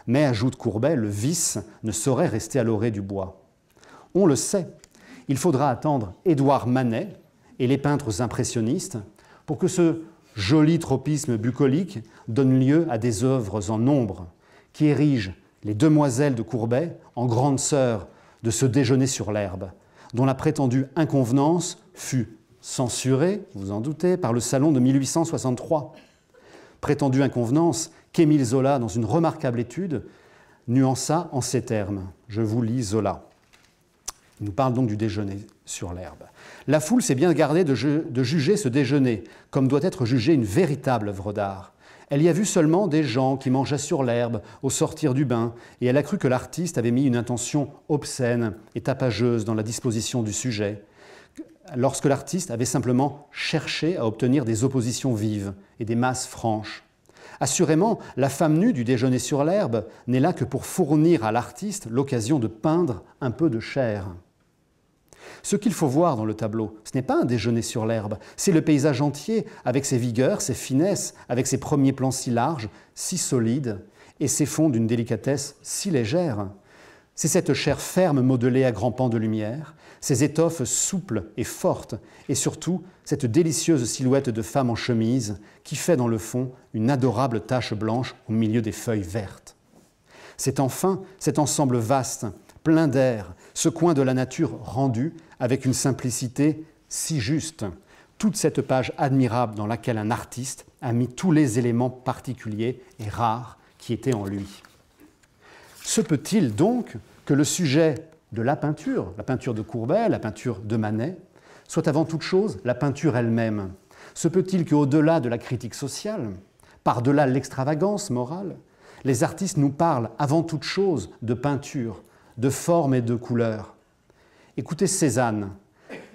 Mais, ajoute Courbet, le vice ne saurait rester à l'orée du bois. On le sait, il faudra attendre Édouard Manet et les peintres impressionnistes pour que ce joli tropisme bucolique donne lieu à des œuvres en nombre, qui érigent les demoiselles de Courbet en grandes sœurs de ce déjeuner sur l'herbe, dont la prétendue inconvenance fut censurée, vous en doutez, par le salon de 1863. Prétendue inconvenance qu'Émile Zola, dans une remarquable étude, nuança en ces termes. Je vous lis Zola. Il nous parle donc du déjeuner sur l'herbe. La foule s'est bien gardée de, de, juger ce déjeuner, comme doit être jugée une véritable œuvre d'art, elle y a vu seulement des gens qui mangeaient sur l'herbe au sortir du bain, et elle a cru que l'artiste avait mis une intention obscène et tapageuse dans la disposition du sujet, lorsque l'artiste avait simplement cherché à obtenir des oppositions vives et des masses franches. Assurément, la femme nue du déjeuner sur l'herbe n'est là que pour fournir à l'artiste l'occasion de peindre un peu de chair. Ce qu'il faut voir dans le tableau, ce n'est pas un déjeuner sur l'herbe, c'est le paysage entier, avec ses vigueurs, ses finesses, avec ses premiers plans si larges, si solides, et ses fonds d'une délicatesse si légère. C'est cette chair ferme modelée à grands pans de lumière, ces étoffes souples et fortes, et surtout cette délicieuse silhouette de femme en chemise qui fait dans le fond une adorable tache blanche au milieu des feuilles vertes. C'est enfin cet ensemble vaste plein d'air, ce coin de la nature rendu avec une simplicité si juste. Toute cette page admirable dans laquelle un artiste a mis tous les éléments particuliers et rares qui étaient en lui. Se peut-il donc que le sujet de la peinture, la peinture de Courbet, la peinture de Manet, soit avant toute chose la peinture elle-même Se peut-il qu'au-delà de la critique sociale, par-delà l'extravagance morale, les artistes nous parlent avant toute chose de peinture, de forme et de couleur. Écoutez Cézanne.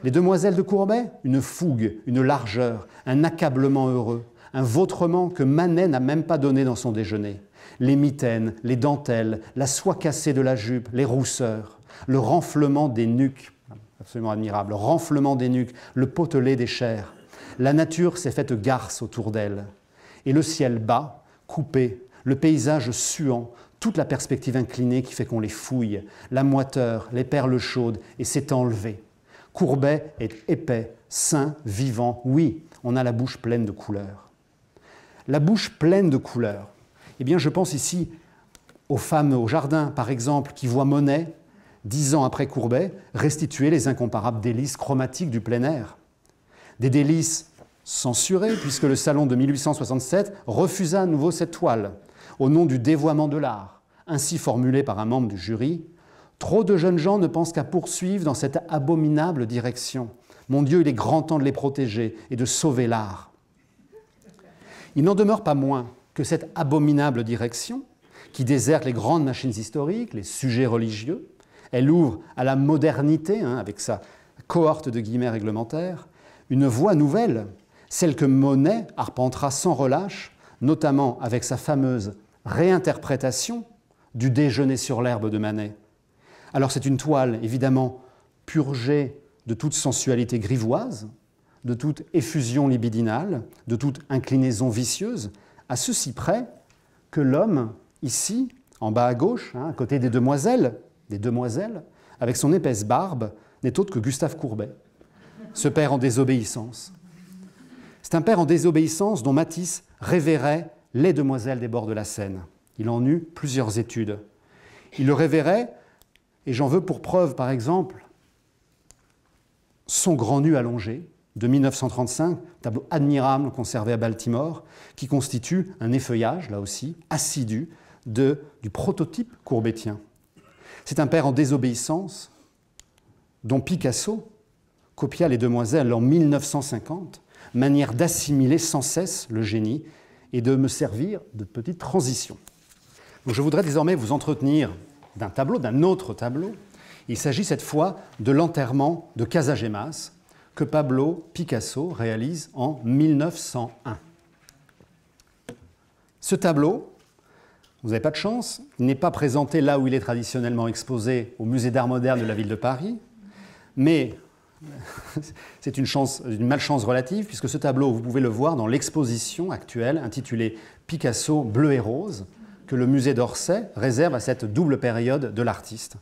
Les demoiselles de Courbet, une fougue, une largeur, un accablement heureux, un vautrement que Manet n'a même pas donné dans son déjeuner. Les mitaines, les dentelles, la soie cassée de la jupe, les rousseurs, le renflement des nuques, absolument admirable, le renflement des nuques, le potelé des chairs. La nature s'est faite garce autour d'elle. Et le ciel bas, coupé, le paysage suant, toute la perspective inclinée qui fait qu'on les fouille, la moiteur, les perles chaudes, et c'est enlevé. Courbet est épais, sain, vivant, oui, on a la bouche pleine de couleurs. La bouche pleine de couleurs, eh bien je pense ici aux femmes au jardin, par exemple, qui voient Monet, dix ans après Courbet, restituer les incomparables délices chromatiques du plein air. Des délices censurées, puisque le salon de 1867 refusa à nouveau cette toile au nom du dévoiement de l'art, ainsi formulé par un membre du jury, Trop de jeunes gens ne pensent qu'à poursuivre dans cette abominable direction. Mon Dieu, il est grand temps de les protéger et de sauver l'art. Il n'en demeure pas moins que cette abominable direction, qui déserte les grandes machines historiques, les sujets religieux, elle ouvre à la modernité, hein, avec sa cohorte de guillemets réglementaires, une voie nouvelle, celle que Monet arpentera sans relâche, notamment avec sa fameuse réinterprétation du déjeuner sur l'herbe de Manet. Alors c'est une toile, évidemment, purgée de toute sensualité grivoise, de toute effusion libidinale, de toute inclinaison vicieuse, à ceci près que l'homme, ici, en bas à gauche, hein, à côté des demoiselles, des demoiselles, avec son épaisse barbe, n'est autre que Gustave Courbet, ce père en désobéissance. C'est un père en désobéissance dont Matisse révérait les demoiselles des bords de la Seine. Il en eut plusieurs études. Il le révérait, et j'en veux pour preuve, par exemple, son grand nu allongé de 1935, tableau admirable conservé à Baltimore, qui constitue un effeuillage, là aussi, assidu de, du prototype courbétien. C'est un père en désobéissance dont Picasso copia les demoiselles en 1950, manière d'assimiler sans cesse le génie et de me servir de petite transition. Donc je voudrais désormais vous entretenir d'un tableau, d'un autre tableau. Il s'agit cette fois de l'enterrement de Casagemas que Pablo Picasso réalise en 1901. Ce tableau, vous n'avez pas de chance, n'est pas présenté là où il est traditionnellement exposé au musée d'art moderne de la ville de Paris, mais c'est une, chance, une malchance relative, puisque ce tableau, vous pouvez le voir dans l'exposition actuelle intitulée Picasso bleu et rose, que le musée d'Orsay réserve à cette double période de l'artiste.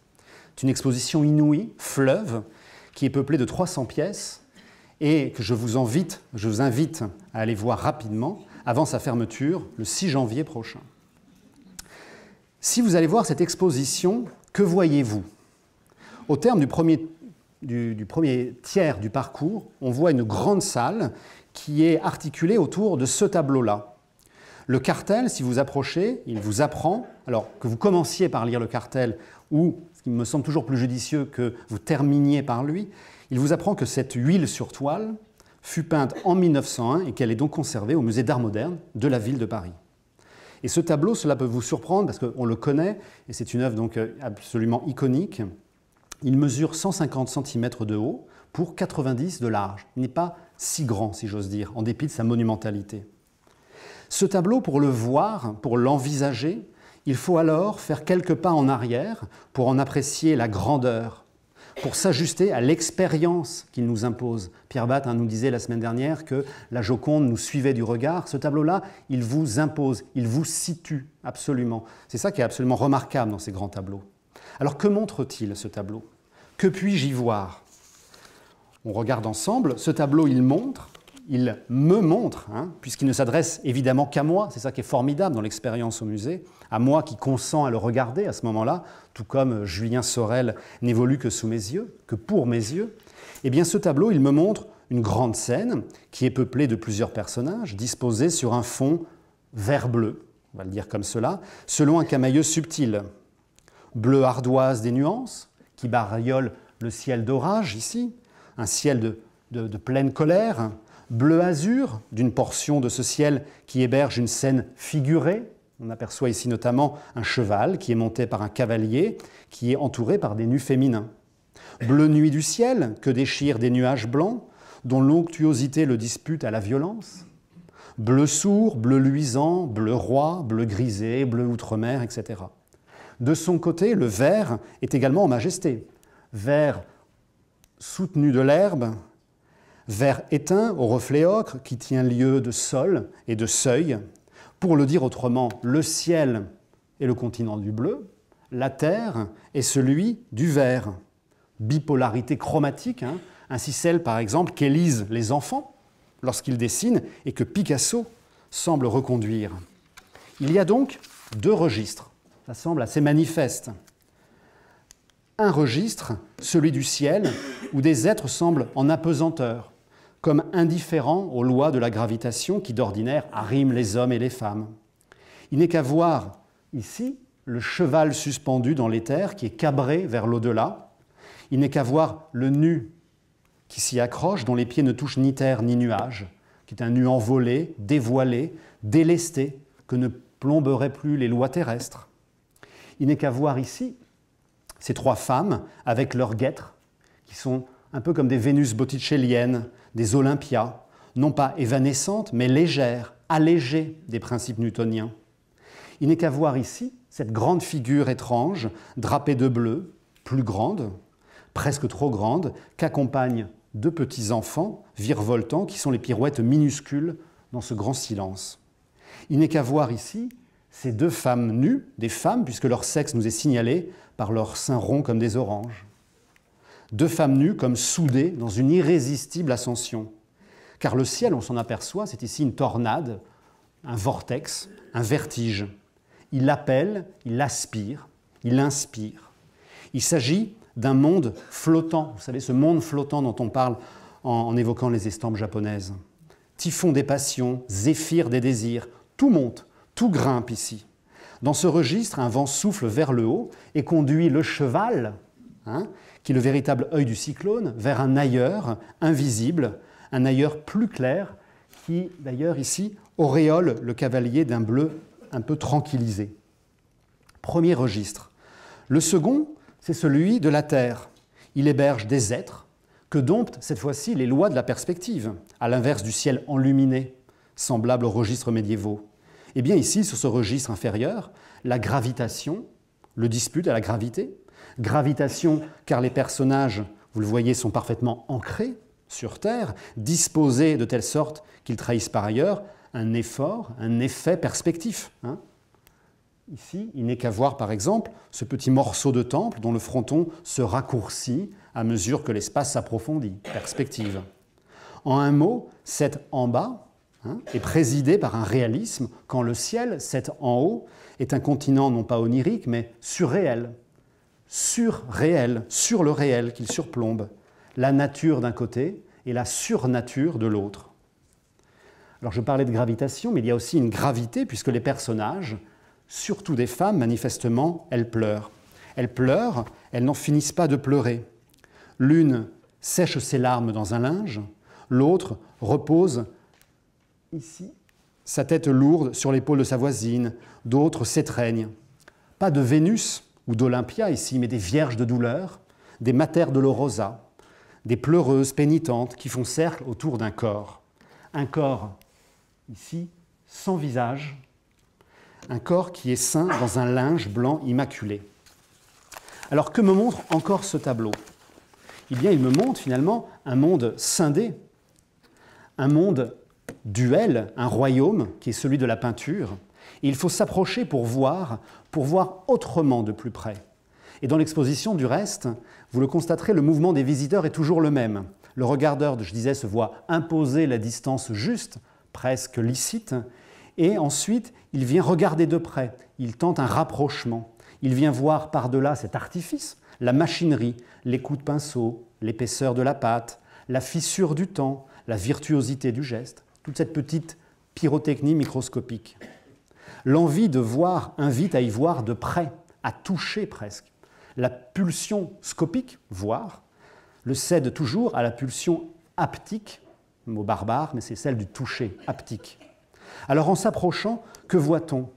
C'est une exposition inouïe, fleuve, qui est peuplée de 300 pièces et que je vous invite, je vous invite à aller voir rapidement avant sa fermeture le 6 janvier prochain. Si vous allez voir cette exposition, que voyez-vous Au terme du premier du, premier tiers du parcours, on voit une grande salle qui est articulée autour de ce tableau-là. Le cartel, si vous approchez, il vous apprend, alors que vous commenciez par lire le cartel, ou, ce qui me semble toujours plus judicieux, que vous terminiez par lui, il vous apprend que cette huile sur toile fut peinte en 1901 et qu'elle est donc conservée au musée d'art moderne de la ville de Paris. Et ce tableau, cela peut vous surprendre parce qu'on le connaît, et c'est une œuvre donc euh, absolument iconique. Il mesure 150 cm de haut pour 90 de large. Il n'est pas si grand, si j'ose dire, en dépit de sa monumentalité. Ce tableau, pour le voir, pour l'envisager, il faut alors faire quelques pas en arrière pour en apprécier la grandeur, pour s'ajuster à l'expérience qu'il nous impose. Pierre Battin hein, nous disait la semaine dernière que la Joconde nous suivait du regard. Ce tableau-là, il vous impose, il vous situe absolument. C'est ça qui est absolument remarquable dans ces grands tableaux. Alors que montre-t-il ce tableau Que puis-je y voir On regarde ensemble, ce tableau il montre, il me montre, hein, puisqu'il ne s'adresse évidemment qu'à moi, c'est ça qui est formidable dans l'expérience au musée, à moi qui consens à le regarder à ce moment-là, tout comme Julien Sorel n'évolue que sous mes yeux, que pour mes yeux, eh bien ce tableau il me montre une grande scène qui est peuplée de plusieurs personnages disposés sur un fond vert-bleu, on va le dire comme cela, selon un camailleux subtil, bleu ardoise des nuances, qui bariole le ciel d'orage ici, un ciel de, pleine colère, bleu azur d'une portion de ce ciel qui héberge une scène figurée. On aperçoit ici notamment un cheval qui est monté par un cavalier, qui est entouré par des nus féminins. Bleu nuit du ciel que déchirent des nuages blancs, dont l'onctuosité le dispute à la violence. Bleu sourd, bleu luisant, bleu roi, bleu grisé, bleu outre-mer, etc. De son côté, le vert est également en majesté. Vert soutenu de l'herbe, vert éteint au reflet ocre qui tient lieu de sol et de seuil. Pour le dire autrement, le ciel est le continent du bleu, la terre est celui du vert. Bipolarité chromatique, hein. ainsi celle par exemple qu'élisent les enfants lorsqu'ils dessinent et que Picasso semble reconduire. Il y a donc deux registres ça semble assez manifeste. Un registre, celui du ciel, où des êtres semblent en apesanteur, comme indifférents aux lois de la gravitation qui d'ordinaire arriment les hommes et les femmes. Il n'est qu'à voir ici le cheval suspendu dans l'éther qui est cabré vers l'au-delà. Il n'est qu'à voir le nu qui s'y accroche, dont les pieds ne touchent ni terre ni nuage, qui est un nu envolé, dévoilé, délesté, que ne plomberaient plus les lois terrestres. Il n'est qu'à voir ici ces trois femmes avec leurs guêtres, qui sont un peu comme des Vénus botticelliennes, des Olympias, non pas évanescentes, mais légères, allégées des principes newtoniens. Il n'est qu'à voir ici cette grande figure étrange, drapée de bleu, plus grande, presque trop grande, qu'accompagnent deux petits enfants virevoltants qui sont les pirouettes minuscules dans ce grand silence. Il n'est qu'à voir ici ces deux femmes nues, des femmes puisque leur sexe nous est signalé par leurs seins ronds comme des oranges. Deux femmes nues comme soudées dans une irrésistible ascension. Car le ciel, on s'en aperçoit, c'est ici une tornade, un vortex, un vertige. Il appelle, il aspire, il inspire. Il s'agit d'un monde flottant, vous savez, ce monde flottant dont on parle en, en évoquant les estampes japonaises. Typhon des passions, zéphyr des désirs, tout monte, tout grimpe ici. Dans ce registre, un vent souffle vers le haut et conduit le cheval, hein, qui est le véritable œil du cyclone, vers un ailleurs invisible, un ailleurs plus clair, qui d'ailleurs ici auréole le cavalier d'un bleu un peu tranquillisé. Premier registre. Le second, c'est celui de la Terre. Il héberge des êtres que domptent cette fois-ci les lois de la perspective, à l'inverse du ciel enluminé, semblable aux registres médiévaux. Eh bien ici, sur ce registre inférieur, la gravitation, le dispute à la gravité. Gravitation car les personnages, vous le voyez, sont parfaitement ancrés sur Terre, disposés de telle sorte qu'ils trahissent par ailleurs un effort, un effet perspectif. Hein. Ici, il n'est qu'à voir par exemple ce petit morceau de temple dont le fronton se raccourcit à mesure que l'espace s'approfondit, perspective. En un mot, cet en bas, Hein, est présidé par un réalisme quand le ciel, cet en haut, est un continent non pas onirique, mais surréel, surréel, sur le réel qu'il surplombe, la nature d'un côté et la surnature de l'autre. Alors je parlais de gravitation, mais il y a aussi une gravité, puisque les personnages, surtout des femmes, manifestement, elles pleurent. Elles pleurent, elles n'en finissent pas de pleurer. L'une sèche ses larmes dans un linge, l'autre repose ici, sa tête lourde sur l'épaule de sa voisine, d'autres s'étreignent. Pas de Vénus ou d'Olympia ici, mais des vierges de douleur, des matères de l'orosa, des pleureuses pénitentes qui font cercle autour d'un corps. Un corps, ici, sans visage, un corps qui est saint dans un linge blanc immaculé. Alors que me montre encore ce tableau Eh bien, il me montre finalement un monde scindé, un monde duel, un royaume qui est celui de la peinture. il faut s'approcher pour voir, pour voir autrement de plus près. Et dans l'exposition, du reste, vous le constaterez, le mouvement des visiteurs est toujours le même. Le regardeur, je disais, se voit imposer la distance juste, presque licite, et ensuite, il vient regarder de près, il tente un rapprochement, il vient voir par-delà cet artifice, la machinerie, les coups de pinceau, l'épaisseur de la pâte, la fissure du temps, la virtuosité du geste toute cette petite pyrotechnie microscopique. L'envie de voir invite à y voir de près, à toucher presque. La pulsion scopique, voir, le cède toujours à la pulsion haptique, mot barbare, mais c'est celle du toucher, haptique. Alors en s'approchant, que voit-on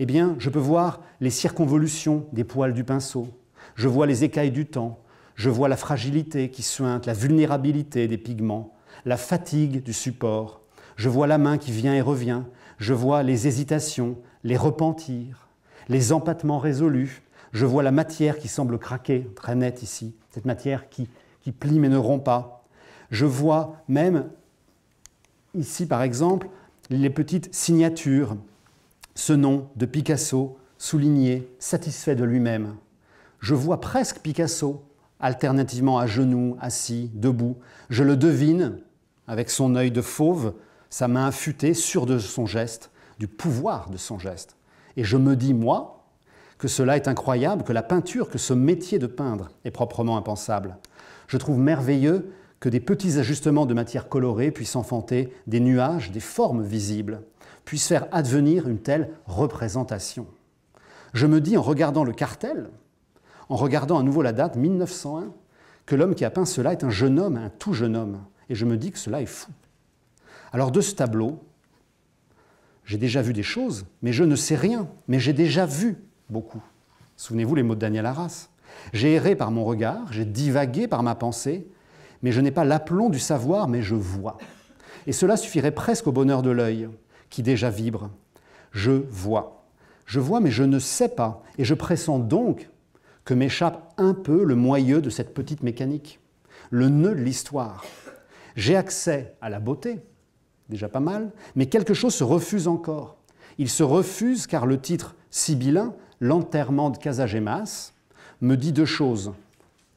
Eh bien, je peux voir les circonvolutions des poils du pinceau, je vois les écailles du temps, je vois la fragilité qui suinte, la vulnérabilité des pigments, la fatigue du support, je vois la main qui vient et revient. Je vois les hésitations, les repentirs, les empattements résolus. Je vois la matière qui semble craquer, très nette ici, cette matière qui, qui plie mais ne rompt pas. Je vois même, ici par exemple, les petites signatures, ce nom de Picasso souligné, satisfait de lui-même. Je vois presque Picasso, alternativement à genoux, assis, debout. Je le devine, avec son œil de fauve, sa main infuté, sûre de son geste, du pouvoir de son geste. Et je me dis, moi, que cela est incroyable, que la peinture, que ce métier de peindre est proprement impensable. Je trouve merveilleux que des petits ajustements de matière colorée puissent enfanter des nuages, des formes visibles, puissent faire advenir une telle représentation. Je me dis en regardant le cartel, en regardant à nouveau la date 1901, que l'homme qui a peint cela est un jeune homme, un tout jeune homme. Et je me dis que cela est fou. Alors de ce tableau, j'ai déjà vu des choses, mais je ne sais rien, mais j'ai déjà vu beaucoup. Souvenez-vous les mots de Daniel Arras. J'ai erré par mon regard, j'ai divagué par ma pensée, mais je n'ai pas l'aplomb du savoir, mais je vois. Et cela suffirait presque au bonheur de l'œil, qui déjà vibre. Je vois. Je vois, mais je ne sais pas, et je pressens donc que m'échappe un peu le moyeu de cette petite mécanique, le nœud de l'histoire. J'ai accès à la beauté, déjà pas mal, mais quelque chose se refuse encore. Il se refuse car le titre sibyllin, L'enterrement de Casagemas, me dit deux choses.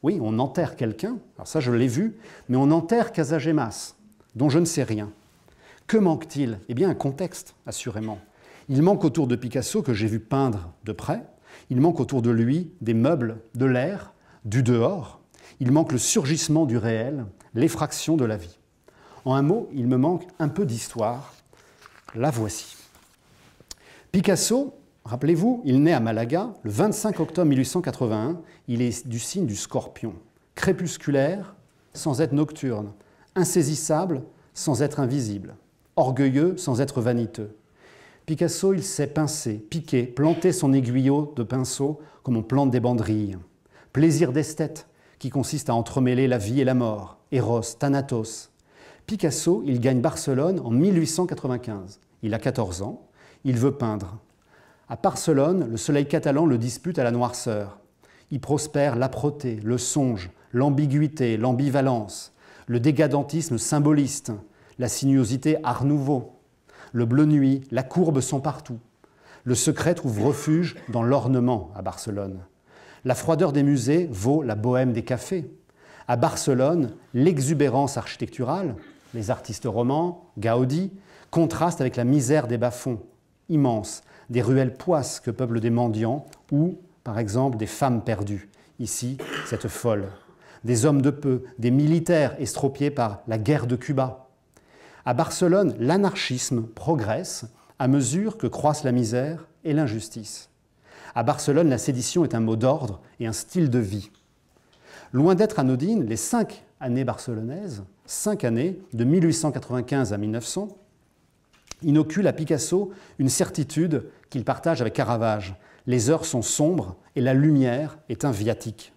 Oui, on enterre quelqu'un, alors ça je l'ai vu, mais on enterre Casagemas, dont je ne sais rien. Que manque-t-il Eh bien un contexte, assurément. Il manque autour de Picasso, que j'ai vu peindre de près, il manque autour de lui des meubles, de l'air, du dehors, il manque le surgissement du réel, l'effraction de la vie. En un mot, il me manque un peu d'histoire. La voici. Picasso, rappelez-vous, il naît à Malaga le 25 octobre 1881. Il est du signe du scorpion, crépusculaire sans être nocturne, insaisissable sans être invisible, orgueilleux sans être vaniteux. Picasso, il sait pincer, piquer, planter son aiguillot de pinceau comme on plante des banderilles. Plaisir d'esthète qui consiste à entremêler la vie et la mort, Eros, Thanatos, Picasso, il gagne Barcelone en 1895. Il a 14 ans, il veut peindre. À Barcelone, le soleil catalan le dispute à la noirceur. Il prospère l'âpreté, le songe, l'ambiguïté, l'ambivalence, le dégadantisme symboliste, la sinuosité art nouveau. Le bleu nuit, la courbe sont partout. Le secret trouve refuge dans l'ornement à Barcelone. La froideur des musées vaut la bohème des cafés. À Barcelone, l'exubérance architecturale, les artistes romans, Gaudi, contrastent avec la misère des bas-fonds, immense, des ruelles poisses que peuplent des mendiants ou, par exemple, des femmes perdues. Ici, cette folle. Des hommes de peu, des militaires estropiés par la guerre de Cuba. À Barcelone, l'anarchisme progresse à mesure que croissent la misère et l'injustice. À Barcelone, la sédition est un mot d'ordre et un style de vie. Loin d'être anodine, les cinq année barcelonaise, cinq années, de 1895 à 1900, inocule à Picasso une certitude qu'il partage avec Caravage. Les heures sont sombres et la lumière est un viatique.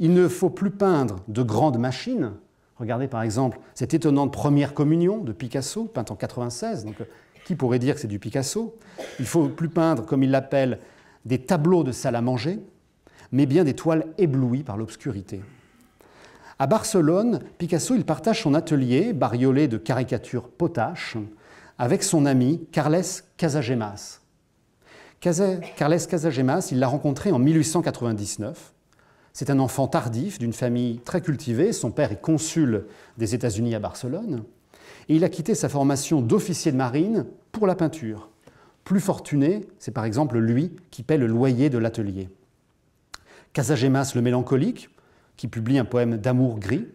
Il ne faut plus peindre de grandes machines. Regardez par exemple cette étonnante première communion de Picasso, peinte en 96, donc euh, qui pourrait dire que c'est du Picasso Il faut plus peindre, comme il l'appelle, des tableaux de salle à manger, mais bien des toiles éblouies par l'obscurité. À Barcelone, Picasso partage son atelier, bariolé de caricatures potaches, avec son ami Carles Casagemas. Carles Casagemas, il l'a rencontré en 1899. C'est un enfant tardif d'une famille très cultivée. Son père est consul des États-Unis à Barcelone. Et il a quitté sa formation d'officier de marine pour la peinture. Plus fortuné, c'est par exemple lui qui paie le loyer de l'atelier. Casagemas le mélancolique, qui publie un poème d'amour gris,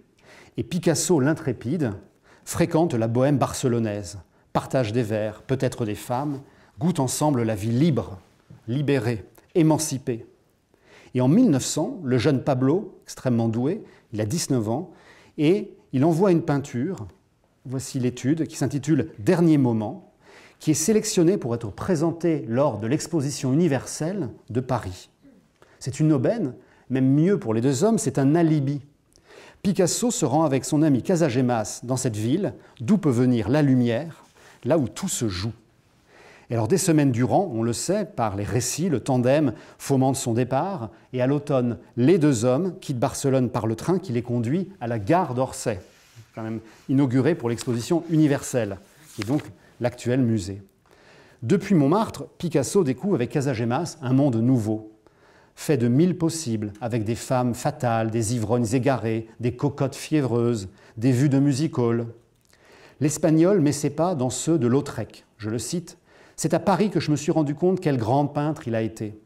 et Picasso l'intrépide fréquente la bohème barcelonaise, partage des vers, peut-être des femmes, goûte ensemble la vie libre, libérée, émancipée. Et en 1900, le jeune Pablo, extrêmement doué, il a 19 ans, et il envoie une peinture, voici l'étude, qui s'intitule Dernier moment, qui est sélectionnée pour être présentée lors de l'exposition universelle de Paris. C'est une aubaine même mieux pour les deux hommes, c'est un alibi. Picasso se rend avec son ami Casagemas dans cette ville, d'où peut venir la lumière, là où tout se joue. Et alors des semaines durant, on le sait, par les récits, le tandem fomente son départ, et à l'automne, les deux hommes quittent Barcelone par le train qui les conduit à la gare d'Orsay, quand même inaugurée pour l'exposition universelle, qui est donc l'actuel musée. Depuis Montmartre, Picasso découvre avec Casagemas un monde nouveau, fait de mille possibles, avec des femmes fatales, des ivrognes égarés, des cocottes fiévreuses, des vues de music-hall. L'espagnol met ses pas dans ceux de Lautrec. Je le cite C'est à Paris que je me suis rendu compte quel grand peintre il a été.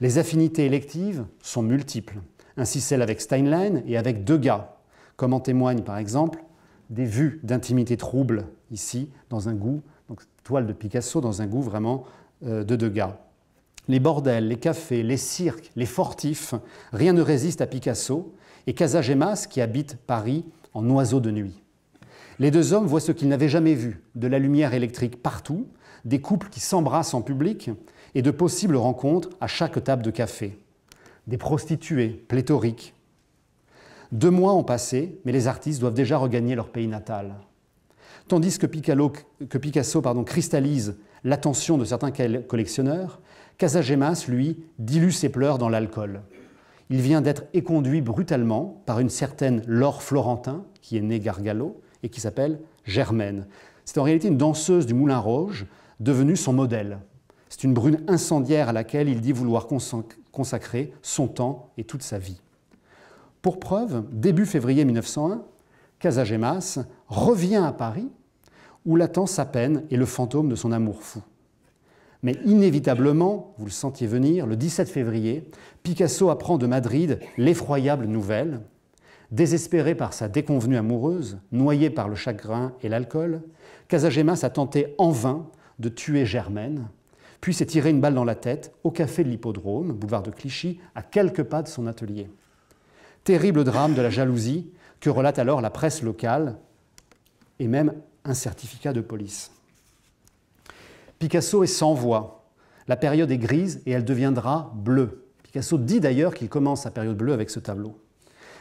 Les affinités électives sont multiples, ainsi celles avec Steinlein et avec Degas, comme en témoignent par exemple des vues d'intimité trouble, ici, dans un goût, donc toile de Picasso, dans un goût vraiment euh, de Degas les bordels, les cafés, les cirques, les fortifs, rien ne résiste à Picasso et Casagemas, qui habite Paris, en oiseau de nuit. Les deux hommes voient ce qu'ils n'avaient jamais vu, de la lumière électrique partout, des couples qui s'embrassent en public et de possibles rencontres à chaque table de café. Des prostituées pléthoriques. Deux mois ont passé, mais les artistes doivent déjà regagner leur pays natal. Tandis que, Picasso, cristallise l'attention de certains collectionneurs, Casagemas, lui, dilue ses pleurs dans l'alcool. Il vient d'être éconduit brutalement par une certaine Laure Florentin, qui est née Gargalo et qui s'appelle Germaine. C'est en réalité une danseuse du Moulin Rouge, devenue son modèle. C'est une brune incendiaire à laquelle il dit vouloir consacrer son temps et toute sa vie. Pour preuve, début février 1901, Casagemas revient à Paris où l'attend sa peine et le fantôme de son amour fou. Mais inévitablement, vous le sentiez venir, le 17 février, Picasso apprend de Madrid l'effroyable nouvelle. Désespéré par sa déconvenue amoureuse, noyé par le chagrin et l'alcool, Casagemas a tenté en vain de tuer Germaine, puis s'est tiré une balle dans la tête au café de l'Hippodrome, boulevard de Clichy, à quelques pas de son atelier. Terrible drame de la jalousie que relate alors la presse locale et même un certificat de police. Picasso est sans voix. La période est grise et elle deviendra bleue. Picasso dit d'ailleurs qu'il commence sa période bleue avec ce tableau.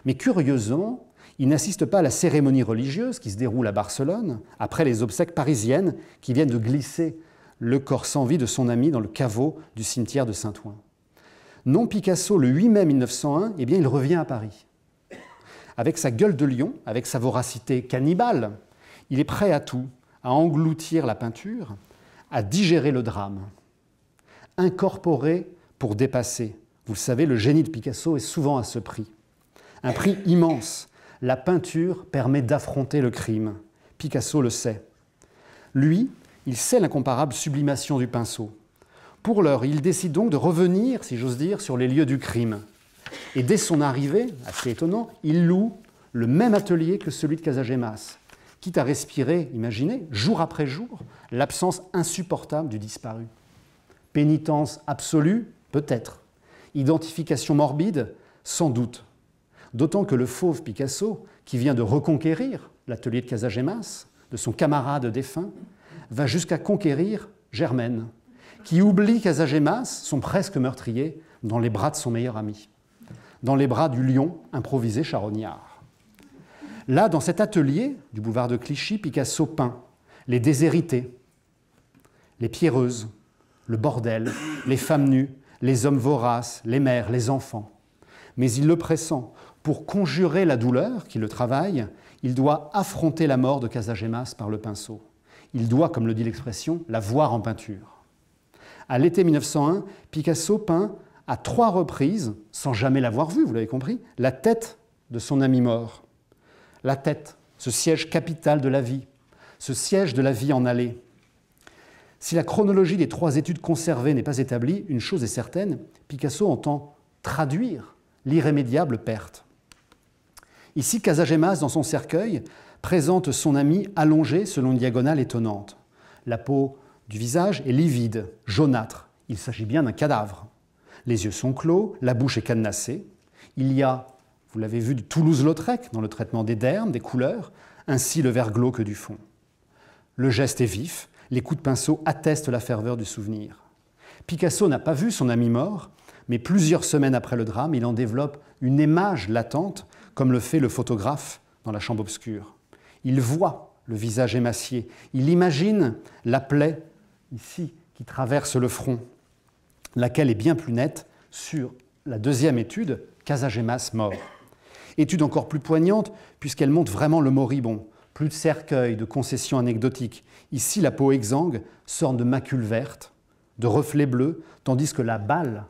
Mais curieusement, il n'assiste pas à la cérémonie religieuse qui se déroule à Barcelone, après les obsèques parisiennes qui viennent de glisser le corps sans vie de son ami dans le caveau du cimetière de Saint-Ouen. Non Picasso, le 8 mai 1901, eh bien, il revient à Paris. Avec sa gueule de lion, avec sa voracité cannibale, il est prêt à tout, à engloutir la peinture, à digérer le drame, incorporer pour dépasser. Vous le savez, le génie de Picasso est souvent à ce prix. Un prix immense. La peinture permet d'affronter le crime. Picasso le sait. Lui, il sait l'incomparable sublimation du pinceau. Pour l'heure, il décide donc de revenir, si j'ose dire, sur les lieux du crime. Et dès son arrivée, assez étonnant, il loue le même atelier que celui de Casagemas, quitte à respirer, imaginez, jour après jour, l'absence insupportable du disparu. Pénitence absolue, peut-être. Identification morbide, sans doute. D'autant que le fauve Picasso, qui vient de reconquérir l'atelier de Casagemas, de son camarade défunt, va jusqu'à conquérir Germaine, qui oublie Casagemas, son presque meurtrier, dans les bras de son meilleur ami, dans les bras du lion improvisé charognard. Là, dans cet atelier du boulevard de Clichy, Picasso peint les déshérités, les pierreuses, le bordel, les femmes nues, les hommes voraces, les mères, les enfants. Mais il le pressent. Pour conjurer la douleur qui le travaille, il doit affronter la mort de Casagemas par le pinceau. Il doit, comme le dit l'expression, la voir en peinture. À l'été 1901, Picasso peint à trois reprises, sans jamais l'avoir vue, vous l'avez compris, la tête de son ami mort la tête, ce siège capital de la vie, ce siège de la vie en allée. Si la chronologie des trois études conservées n'est pas établie, une chose est certaine, Picasso entend traduire l'irrémédiable perte. Ici, Casagemas, dans son cercueil, présente son ami allongé selon une diagonale étonnante. La peau du visage est livide, jaunâtre. Il s'agit bien d'un cadavre. Les yeux sont clos, la bouche est cadenassée. Il y a vous l'avez vu, de Toulouse-Lautrec dans le traitement des dermes, des couleurs, ainsi le vert glauque du fond. Le geste est vif, les coups de pinceau attestent la ferveur du souvenir. Picasso n'a pas vu son ami mort, mais plusieurs semaines après le drame, il en développe une image latente, comme le fait le photographe dans la chambre obscure. Il voit le visage émacié, il imagine la plaie, ici, qui traverse le front, laquelle est bien plus nette sur la deuxième étude, Casagemas mort. Étude encore plus poignante, puisqu'elle montre vraiment le moribond. Plus de cercueil, de concessions anecdotiques. Ici, la peau exsangue, sort de macules vertes, de reflets bleus, tandis que la balle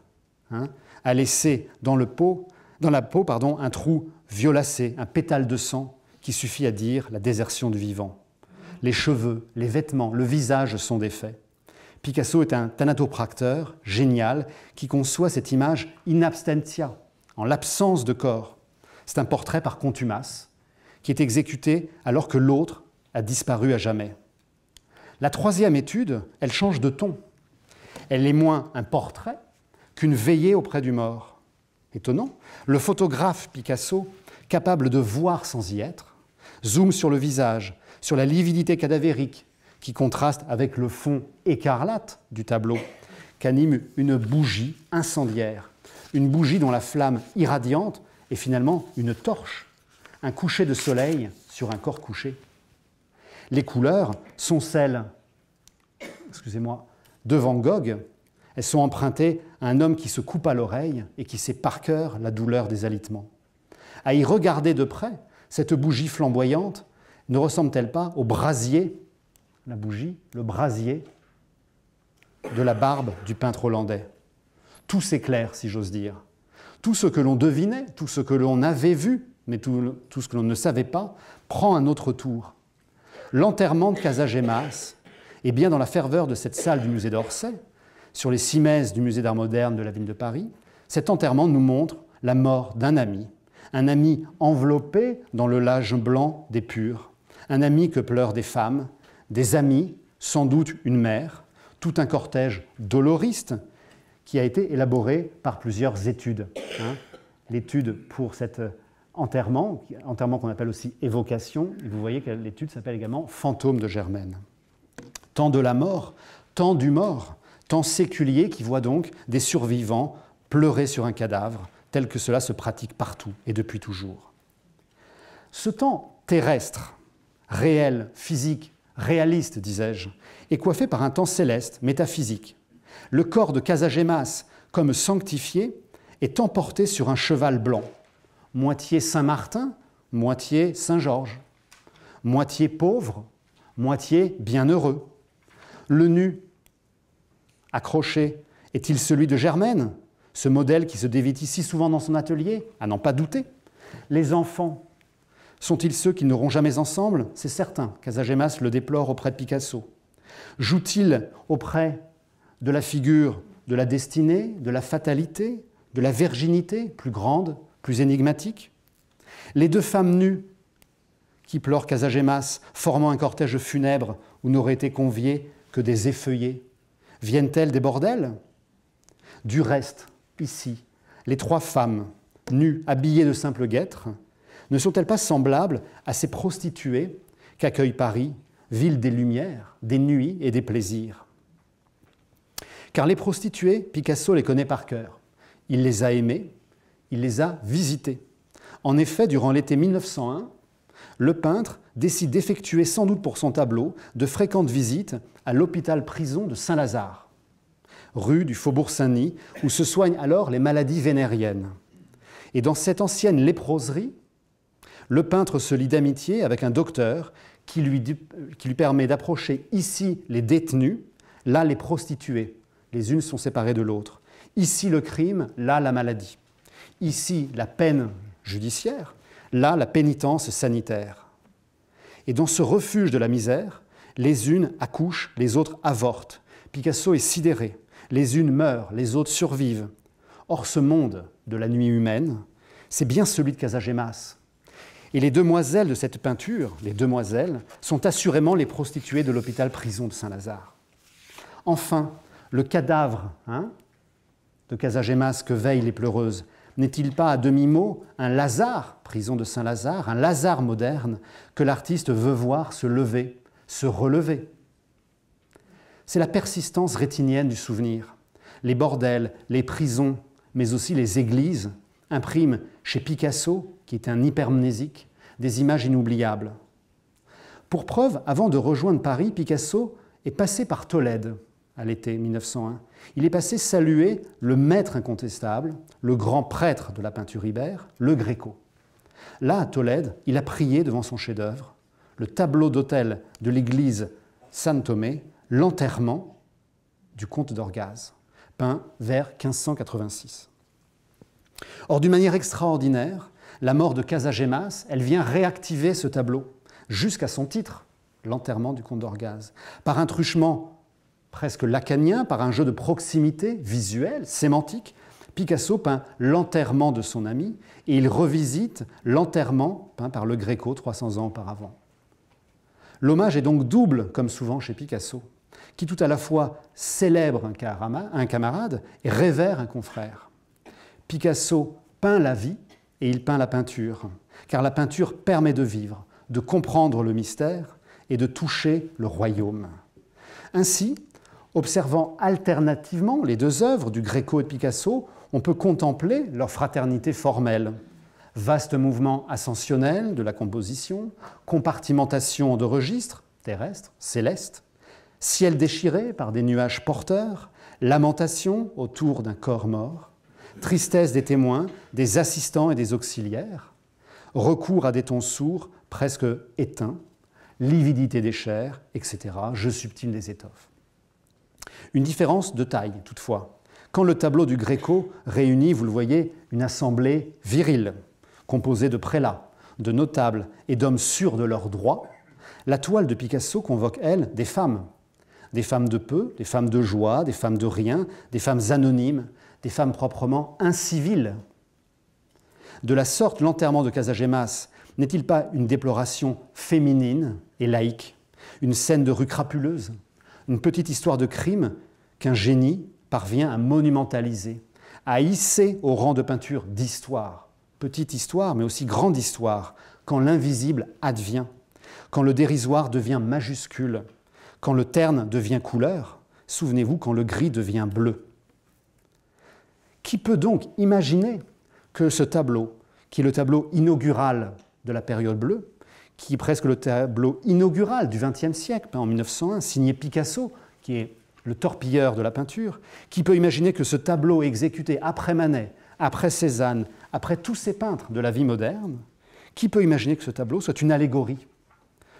hein, a laissé dans, le pot, dans la peau pardon, un trou violacé, un pétale de sang, qui suffit à dire la désertion du vivant. Les cheveux, les vêtements, le visage sont défaits. Picasso est un thanatopracteur génial qui conçoit cette image in absentia, en l'absence de corps. C'est un portrait par contumace qui est exécuté alors que l'autre a disparu à jamais. La troisième étude, elle change de ton. Elle est moins un portrait qu'une veillée auprès du mort. Étonnant, le photographe Picasso, capable de voir sans y être, zoome sur le visage, sur la lividité cadavérique qui contraste avec le fond écarlate du tableau, qu'anime une bougie incendiaire, une bougie dont la flamme irradiante et finalement une torche, un coucher de soleil sur un corps couché. Les couleurs sont celles, excusez-moi, de Van Gogh. Elles sont empruntées à un homme qui se coupe à l'oreille et qui sait par cœur la douleur des alitements. À y regarder de près, cette bougie flamboyante ne ressemble-t-elle pas au brasier, la bougie, le brasier de la barbe du peintre hollandais Tout s'éclaire, si j'ose dire. Tout ce que l'on devinait, tout ce que l'on avait vu, mais tout, ce que l'on ne savait pas, prend un autre tour. L'enterrement de Casagemas, et bien dans la ferveur de cette salle du musée d'Orsay, sur les cimaises du musée d'art moderne de la ville de Paris, cet enterrement nous montre la mort d'un ami, un ami enveloppé dans le linge blanc des purs, un ami que pleurent des femmes, des amis, sans doute une mère, tout un cortège doloriste qui a été élaboré par plusieurs études. Hein. L'étude pour cet euh, enterrement, enterrement qu'on appelle aussi évocation, et vous voyez que l'étude s'appelle également fantôme de Germaine. Temps de la mort, temps du mort, temps séculier qui voit donc des survivants pleurer sur un cadavre, tel que cela se pratique partout et depuis toujours. Ce temps terrestre, réel, physique, réaliste, disais-je, est coiffé par un temps céleste, métaphysique, le corps de Casagemas, comme sanctifié, est emporté sur un cheval blanc, moitié Saint-Martin, moitié Saint-Georges, moitié pauvre, moitié bienheureux. Le nu, accroché, est-il celui de Germaine, ce modèle qui se dévêtit si souvent dans son atelier, à n'en pas douter Les enfants, sont-ils ceux qui n'auront jamais ensemble C'est certain, Casagemas le déplore auprès de Picasso. Joue-t-il auprès de la figure de la destinée, de la fatalité, de la virginité, plus grande, plus énigmatique. Les deux femmes nues qui pleurent Casagémas, formant un cortège funèbre où n'auraient été conviées que des effeuillés. Viennent-elles des bordels Du reste, ici, les trois femmes, nues, habillées de simples guêtres, ne sont-elles pas semblables à ces prostituées qu'accueille Paris, ville des lumières, des nuits et des plaisirs car les prostituées, Picasso les connaît par cœur. Il les a aimées, il les a visitées. En effet, durant l'été 1901, le peintre décide d'effectuer, sans doute pour son tableau, de fréquentes visites à l'hôpital-prison de Saint-Lazare, rue du Faubourg Saint-Denis, où se soignent alors les maladies vénériennes. Et dans cette ancienne léproserie, le peintre se lie d'amitié avec un docteur qui lui, qui lui permet d'approcher ici les détenus, là les prostituées. Les unes sont séparées de l'autre. Ici le crime, là la maladie. Ici la peine judiciaire, là la pénitence sanitaire. Et dans ce refuge de la misère, les unes accouchent, les autres avortent. Picasso est sidéré. Les unes meurent, les autres survivent. Or ce monde de la nuit humaine, c'est bien celui de Casagemas. Et les demoiselles de cette peinture, les demoiselles, sont assurément les prostituées de l'hôpital prison de Saint-Lazare. Enfin, le cadavre hein, de Casagemas que veillent les pleureuses n'est-il pas à demi-mot un Lazare, prison de Saint-Lazare, un Lazare moderne que l'artiste veut voir se lever, se relever C'est la persistance rétinienne du souvenir. Les bordels, les prisons, mais aussi les églises impriment chez Picasso, qui est un hypermnésique, des images inoubliables. Pour preuve, avant de rejoindre Paris, Picasso est passé par Tolède à l'été 1901. Il est passé saluer le maître incontestable, le grand prêtre de la peinture ibère, le Gréco. Là, à Tolède, il a prié devant son chef-d'œuvre, le tableau d'autel de l'église san Tomé, l'enterrement du comte d'Orgaz, peint vers 1586. Or, d'une manière extraordinaire, la mort de Casagemas, elle vient réactiver ce tableau, jusqu'à son titre, l'enterrement du comte d'Orgaz, par un truchement presque lacanien par un jeu de proximité visuelle, sémantique, Picasso peint l'enterrement de son ami et il revisite l'enterrement peint par le Gréco 300 ans auparavant. L'hommage est donc double, comme souvent chez Picasso, qui tout à la fois célèbre un camarade et révère un confrère. Picasso peint la vie et il peint la peinture, car la peinture permet de vivre, de comprendre le mystère et de toucher le royaume. Ainsi, Observant alternativement les deux œuvres du Gréco et Picasso, on peut contempler leur fraternité formelle. Vaste mouvement ascensionnel de la composition, compartimentation de registres, terrestres, célestes, ciel déchiré par des nuages porteurs, lamentation autour d'un corps mort, tristesse des témoins, des assistants et des auxiliaires, recours à des tons sourds, presque éteints, lividité des chairs, etc., jeux subtil des étoffes. Une différence de taille, toutefois. Quand le tableau du Gréco réunit, vous le voyez, une assemblée virile, composée de prélats, de notables et d'hommes sûrs de leurs droits, la toile de Picasso convoque, elle, des femmes. Des femmes de peu, des femmes de joie, des femmes de rien, des femmes anonymes, des femmes proprement inciviles. De la sorte, l'enterrement de Casagemas n'est-il pas une déploration féminine et laïque Une scène de rue crapuleuse Une petite histoire de crime qu'un génie parvient à monumentaliser, à hisser au rang de peinture d'histoire, petite histoire, mais aussi grande histoire, quand l'invisible advient, quand le dérisoire devient majuscule, quand le terne devient couleur, souvenez-vous quand le gris devient bleu. Qui peut donc imaginer que ce tableau, qui est le tableau inaugural de la période bleue, qui est presque le tableau inaugural du XXe siècle, en 1901, signé Picasso, qui est le torpilleur de la peinture, qui peut imaginer que ce tableau exécuté après Manet, après Cézanne, après tous ces peintres de la vie moderne, qui peut imaginer que ce tableau soit une allégorie,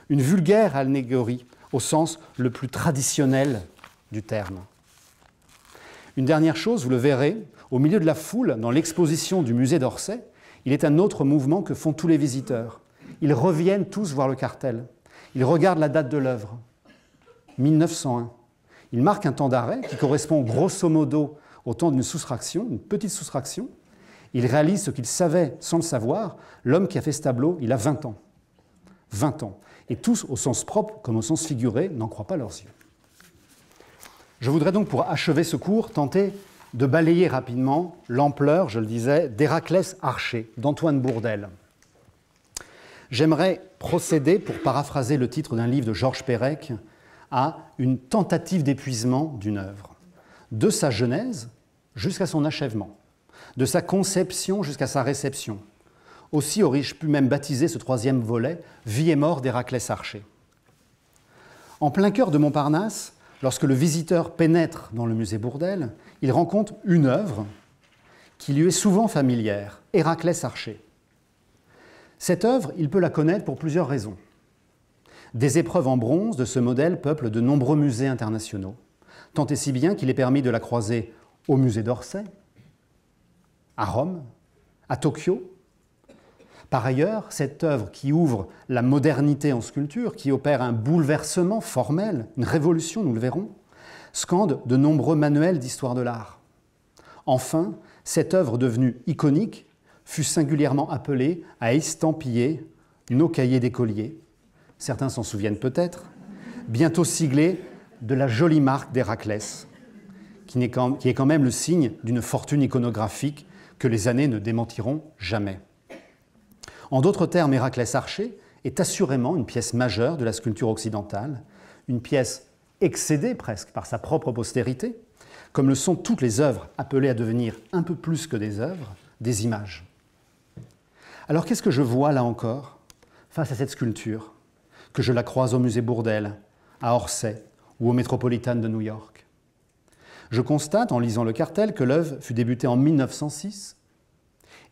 une vulgaire allégorie au sens le plus traditionnel du terme Une dernière chose, vous le verrez, au milieu de la foule, dans l'exposition du musée d'Orsay, il est un autre mouvement que font tous les visiteurs. Ils reviennent tous voir le cartel. Ils regardent la date de l'œuvre, 1901 il marque un temps d'arrêt qui correspond grosso modo au temps d'une soustraction, une petite soustraction. Il réalise ce qu'il savait sans le savoir. L'homme qui a fait ce tableau, il a 20 ans. 20 ans. Et tous, au sens propre comme au sens figuré, n'en croient pas leurs yeux. Je voudrais donc, pour achever ce cours, tenter de balayer rapidement l'ampleur, je le disais, d'Héraclès Archer, d'Antoine Bourdel. J'aimerais procéder, pour paraphraser le titre d'un livre de Georges Perec, à une tentative d'épuisement d'une œuvre, de sa genèse jusqu'à son achèvement, de sa conception jusqu'à sa réception. Aussi aurais-je pu même baptiser ce troisième volet Vie et mort d'Héraclès Archer. En plein cœur de Montparnasse, lorsque le visiteur pénètre dans le musée Bourdelle, il rencontre une œuvre qui lui est souvent familière, Héraclès Archer. Cette œuvre, il peut la connaître pour plusieurs raisons. Des épreuves en bronze de ce modèle peuplent de nombreux musées internationaux, tant et si bien qu'il est permis de la croiser au musée d'Orsay, à Rome, à Tokyo. Par ailleurs, cette œuvre qui ouvre la modernité en sculpture, qui opère un bouleversement formel, une révolution, nous le verrons, scande de nombreux manuels d'histoire de l'art. Enfin, cette œuvre devenue iconique fut singulièrement appelée à estampiller nos cahiers d'écoliers, certains s'en souviennent peut-être, bientôt siglé de la jolie marque d'Héraclès, qui, est quand même le signe d'une fortune iconographique que les années ne démentiront jamais. En d'autres termes, Héraclès Archer est assurément une pièce majeure de la sculpture occidentale, une pièce excédée presque par sa propre postérité, comme le sont toutes les œuvres appelées à devenir un peu plus que des œuvres, des images. Alors qu'est-ce que je vois là encore face à cette sculpture que je la croise au musée Bourdelle, à Orsay ou au Metropolitan de New York. Je constate, en lisant le cartel, que l'œuvre fut débutée en 1906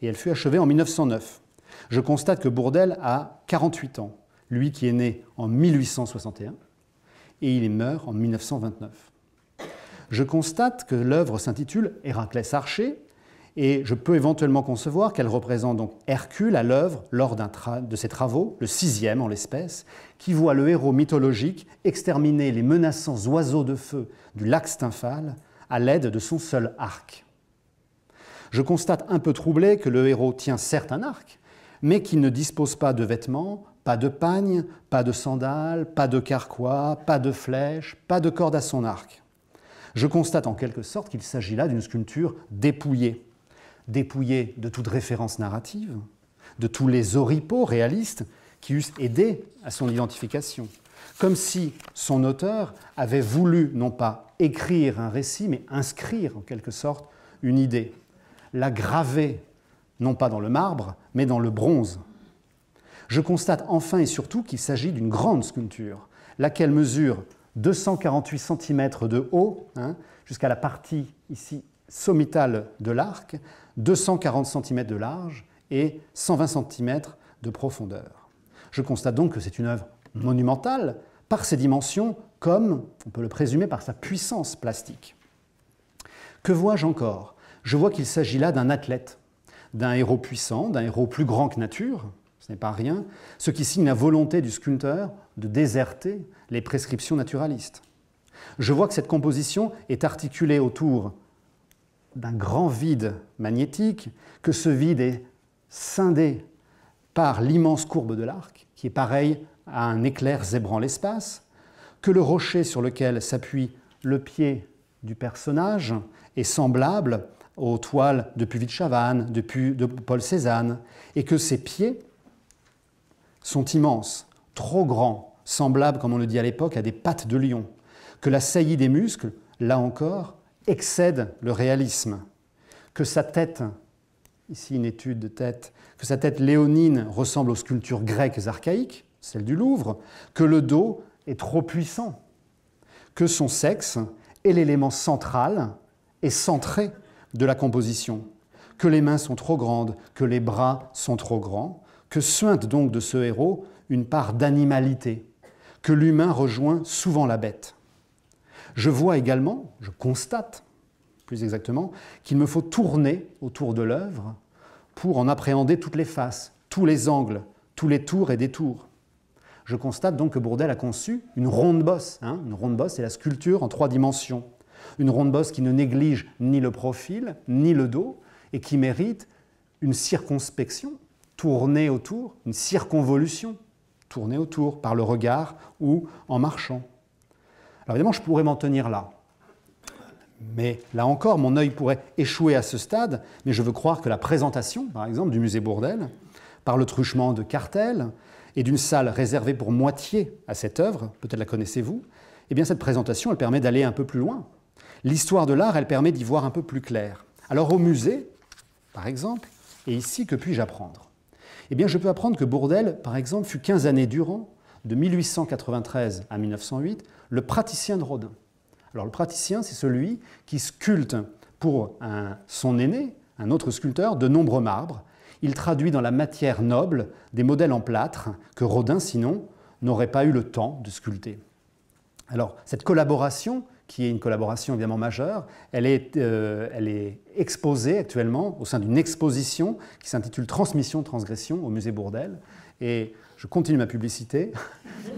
et elle fut achevée en 1909. Je constate que Bourdel a 48 ans, lui qui est né en 1861 et il meurt en 1929. Je constate que l'œuvre s'intitule Héraclès Archer et je peux éventuellement concevoir qu'elle représente donc Hercule à l'œuvre lors de ses travaux, le sixième en l'espèce, qui voit le héros mythologique exterminer les menaçants oiseaux de feu du lac Stymphale à l'aide de son seul arc. Je constate un peu troublé que le héros tient certes un arc, mais qu'il ne dispose pas de vêtements, pas de pagne, pas de sandales, pas de carquois, pas de flèches, pas de corde à son arc. Je constate en quelque sorte qu'il s'agit là d'une sculpture dépouillée dépouillé de toute référence narrative, de tous les oripeaux réalistes qui eussent aidé à son identification, comme si son auteur avait voulu non pas écrire un récit, mais inscrire en quelque sorte une idée, la graver non pas dans le marbre, mais dans le bronze. Je constate enfin et surtout qu'il s'agit d'une grande sculpture, laquelle mesure 248 cm de haut, hein, jusqu'à la partie ici sommitale de l'arc, 240 cm de large et 120 cm de profondeur. Je constate donc que c'est une œuvre monumentale par ses dimensions comme, on peut le présumer, par sa puissance plastique. Que vois-je encore Je vois qu'il s'agit là d'un athlète, d'un héros puissant, d'un héros plus grand que nature, ce n'est pas rien, ce qui signe la volonté du sculpteur de déserter les prescriptions naturalistes. Je vois que cette composition est articulée autour d'un grand vide magnétique, que ce vide est scindé par l'immense courbe de l'arc, qui est pareil à un éclair zébrant l'espace, que le rocher sur lequel s'appuie le pied du personnage est semblable aux toiles de Puvis de Chavannes, de, de Paul Cézanne, et que ses pieds sont immenses, trop grands, semblables, comme on le dit à l'époque, à des pattes de lion, que la saillie des muscles, là encore, excède le réalisme, que sa tête, ici une étude de tête, que sa tête léonine ressemble aux sculptures grecques archaïques, celles du Louvre, que le dos est trop puissant, que son sexe est l'élément central et centré de la composition, que les mains sont trop grandes, que les bras sont trop grands, que suinte donc de ce héros une part d'animalité, que l'humain rejoint souvent la bête. Je vois également, je constate plus exactement, qu'il me faut tourner autour de l'œuvre pour en appréhender toutes les faces, tous les angles, tous les tours et détours. Je constate donc que Bourdel a conçu une ronde bosse. Hein. une ronde bosse, c'est la sculpture en trois dimensions. Une ronde bosse qui ne néglige ni le profil, ni le dos, et qui mérite une circonspection, tournée autour, une circonvolution, tournée autour par le regard ou en marchant. Alors évidemment, je pourrais m'en tenir là. Mais là encore, mon œil pourrait échouer à ce stade, mais je veux croire que la présentation, par exemple, du musée Bourdel, par le truchement de cartels et d'une salle réservée pour moitié à cette œuvre, peut-être la connaissez-vous, eh bien cette présentation, elle permet d'aller un peu plus loin. L'histoire de l'art, elle permet d'y voir un peu plus clair. Alors au musée, par exemple, et ici, que puis-je apprendre Eh bien, je peux apprendre que Bourdel, par exemple, fut 15 années durant de 1893 à 1908, le praticien de Rodin. Alors le praticien, c'est celui qui sculpte pour son aîné, un autre sculpteur, de nombreux marbres. Il traduit dans la matière noble des modèles en plâtre que Rodin, sinon, n'aurait pas eu le temps de sculpter. Alors cette collaboration, qui est une collaboration évidemment majeure. Elle est, euh, elle est exposée actuellement au sein d'une exposition qui s'intitule Transmission, transgression au musée Bourdelle. Et je continue ma publicité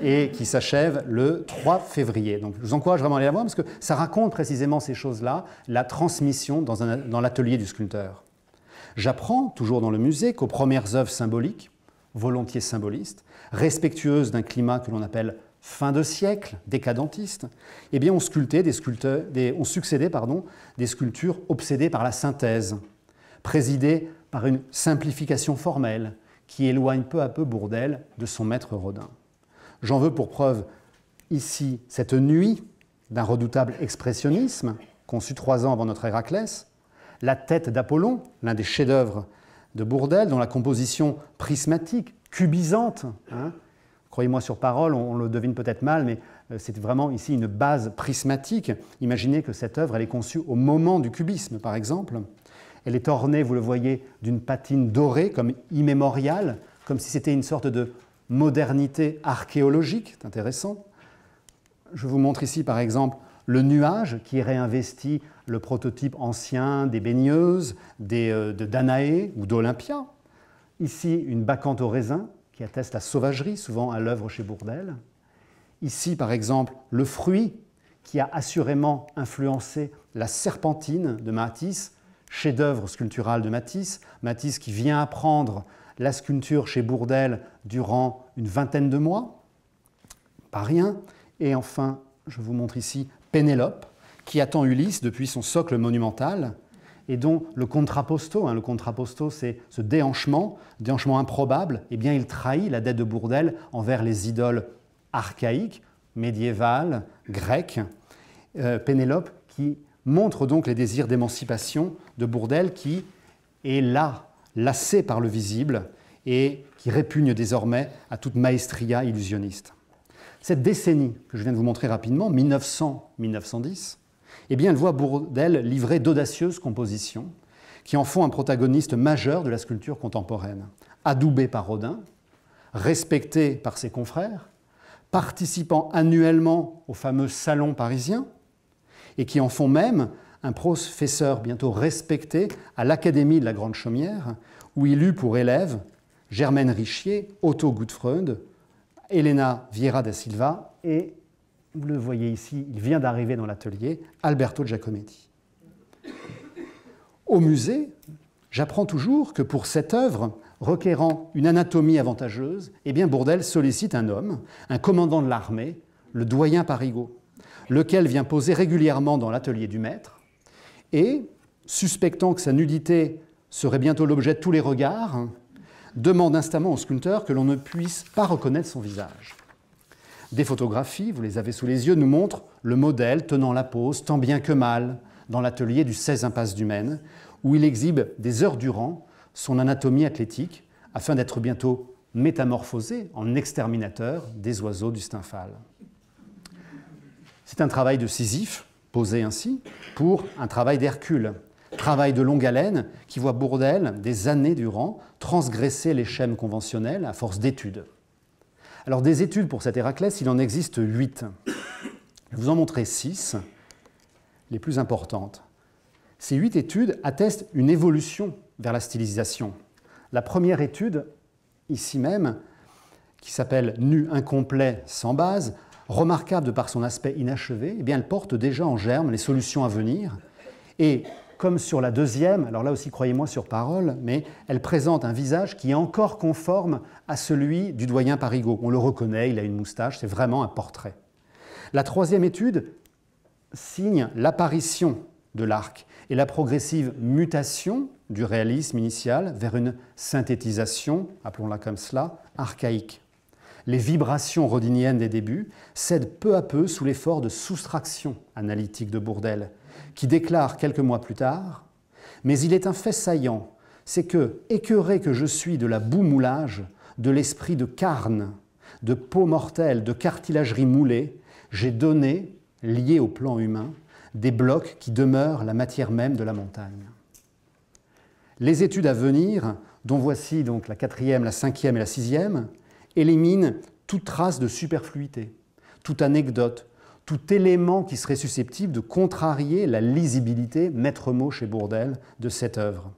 et qui s'achève le 3 février. Donc je vous encourage vraiment à aller la voir parce que ça raconte précisément ces choses-là, la transmission dans, l'atelier du sculpteur. J'apprends, toujours dans le musée, qu'aux premières œuvres symboliques, volontiers symbolistes, respectueuses d'un climat que l'on appelle fin de siècle, décadentiste, eh bien on, sculptait succédait pardon, des sculptures obsédées par la synthèse, présidées par une simplification formelle, qui éloigne peu à peu Bourdelle de son maître Rodin. J'en veux pour preuve ici cette nuit d'un redoutable expressionnisme conçu trois ans avant notre Héraclès, la tête d'Apollon, l'un des chefs-d'œuvre de Bourdelle, dont la composition prismatique, cubisante, hein, croyez-moi sur parole, on, le devine peut-être mal, mais euh, c'est vraiment ici une base prismatique. Imaginez que cette œuvre, elle est conçue au moment du cubisme, par exemple. Elle est ornée, vous le voyez, d'une patine dorée, comme immémoriale, comme si c'était une sorte de modernité archéologique. C'est intéressant. Je vous montre ici, par exemple, le nuage qui réinvestit le prototype ancien des baigneuses, euh, de Danaé ou d'Olympia. Ici, une bacchante au raisin qui atteste la sauvagerie, souvent à l'œuvre chez Bourdelle. Ici, par exemple, le fruit qui a assurément influencé la serpentine de Matisse, chef-d'œuvre sculptural de Matisse, Matisse qui vient apprendre la sculpture chez Bourdelle durant une vingtaine de mois, pas rien. Et enfin, je vous montre ici Pénélope, qui attend Ulysse depuis son socle monumental, et dont le contraposto, hein, le contraposto, c'est ce déhanchement, déhanchement improbable, eh bien il trahit la dette de Bourdelle envers les idoles archaïques, médiévales, grecques. Euh, Pénélope qui montre donc les désirs d'émancipation de Bourdel qui est là, lassé par le visible et qui répugne désormais à toute maestria illusionniste. Cette décennie que je viens de vous montrer rapidement, 1900-1910, eh bien, elle voit Bourdel livrer d'audacieuses compositions qui en font un protagoniste majeur de la sculpture contemporaine, adoubé par Rodin, respecté par ses confrères, participant annuellement au fameux salon parisien, et qui en font même un professeur bientôt respecté à l'Académie de la Grande Chaumière, où il eut pour élèves Germaine Richier, Otto Gutfreund, Elena Vieira da Silva et, vous le voyez ici, il vient d'arriver dans l'atelier, Alberto Giacometti. Au musée, j'apprends toujours que pour cette œuvre, requérant une anatomie avantageuse, eh bien Bourdel sollicite un homme, un commandant de l'armée, le doyen Parigot lequel vient poser régulièrement dans l'atelier du maître, et, suspectant que sa nudité serait bientôt l'objet de tous les regards, demande instamment au sculpteur que l'on ne puisse pas reconnaître son visage. Des photographies, vous les avez sous les yeux, nous montrent le modèle tenant la pose tant bien que mal dans l'atelier du 16 Impasse du Maine, où il exhibe des heures durant son anatomie athlétique afin d'être bientôt métamorphosé en exterminateur des oiseaux du stymphale. C'est un travail de Sisyphe, posé ainsi, pour un travail d'Hercule, travail de longue haleine qui voit Bourdel, des années durant, transgresser les schèmes conventionnels à force d'études. Alors des études pour cet Héraclès, il en existe huit. Je vais vous en montrer six, les plus importantes. Ces huit études attestent une évolution vers la stylisation. La première étude, ici même, qui s'appelle Nu incomplet sans base, remarquable de par son aspect inachevé, eh bien, elle porte déjà en germe les solutions à venir. Et comme sur la deuxième, alors là aussi croyez-moi sur parole, mais elle présente un visage qui est encore conforme à celui du doyen Parigot. On le reconnaît, il a une moustache, c'est vraiment un portrait. La troisième étude signe l'apparition de l'arc et la progressive mutation du réalisme initial vers une synthétisation, appelons-la comme cela, archaïque les vibrations rodiniennes des débuts cèdent peu à peu sous l'effort de soustraction analytique de Bourdel, qui déclare quelques mois plus tard Mais il est un fait saillant, c'est que, écœuré que je suis de la boue-moulage, de l'esprit de carne, de peau mortelle, de cartilagerie moulée, j'ai donné, lié au plan humain, des blocs qui demeurent la matière même de la montagne. Les études à venir, dont voici donc la quatrième, la cinquième et la sixième, élimine toute trace de superfluité, toute anecdote, tout élément qui serait susceptible de contrarier la lisibilité, maître mot chez Bourdel, de cette œuvre.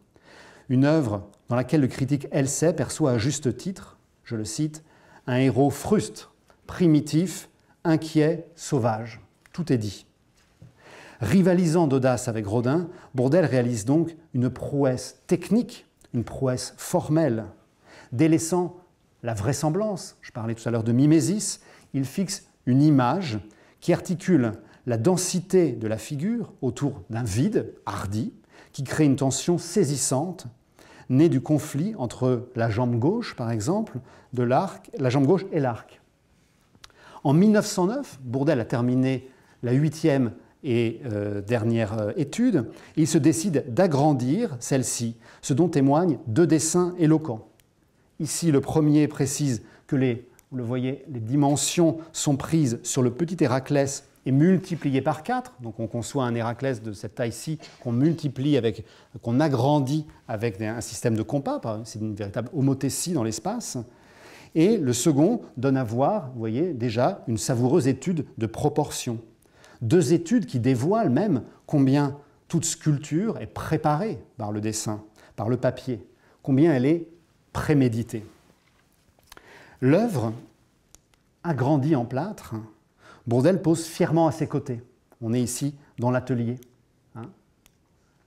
Une œuvre dans laquelle le critique sait, perçoit à juste titre, je le cite, un héros fruste, primitif, inquiet, sauvage. Tout est dit. Rivalisant d'audace avec Rodin, Bourdelle réalise donc une prouesse technique, une prouesse formelle, délaissant la vraisemblance. Je parlais tout à l'heure de mimésis. Il fixe une image qui articule la densité de la figure autour d'un vide hardi qui crée une tension saisissante née du conflit entre la jambe gauche, par exemple, de l'arc, la jambe gauche et l'arc. En 1909, Bourdel a terminé la huitième et euh, dernière euh, étude, et il se décide d'agrandir celle-ci, ce dont témoignent deux dessins éloquents. Ici, le premier précise que les, vous le voyez, les dimensions sont prises sur le petit Héraclès et multipliées par 4. Donc on conçoit un Héraclès de cette taille-ci qu'on multiplie avec, qu'on agrandit avec un système de compas. C'est une véritable homothétie dans l'espace. Et le second donne à voir, vous voyez, déjà une savoureuse étude de proportion. Deux études qui dévoilent même combien toute sculpture est préparée par le dessin, par le papier, combien elle est prémédité. L'œuvre, agrandie en plâtre, Bourdel pose fièrement à ses côtés. On est ici dans l'atelier. Hein,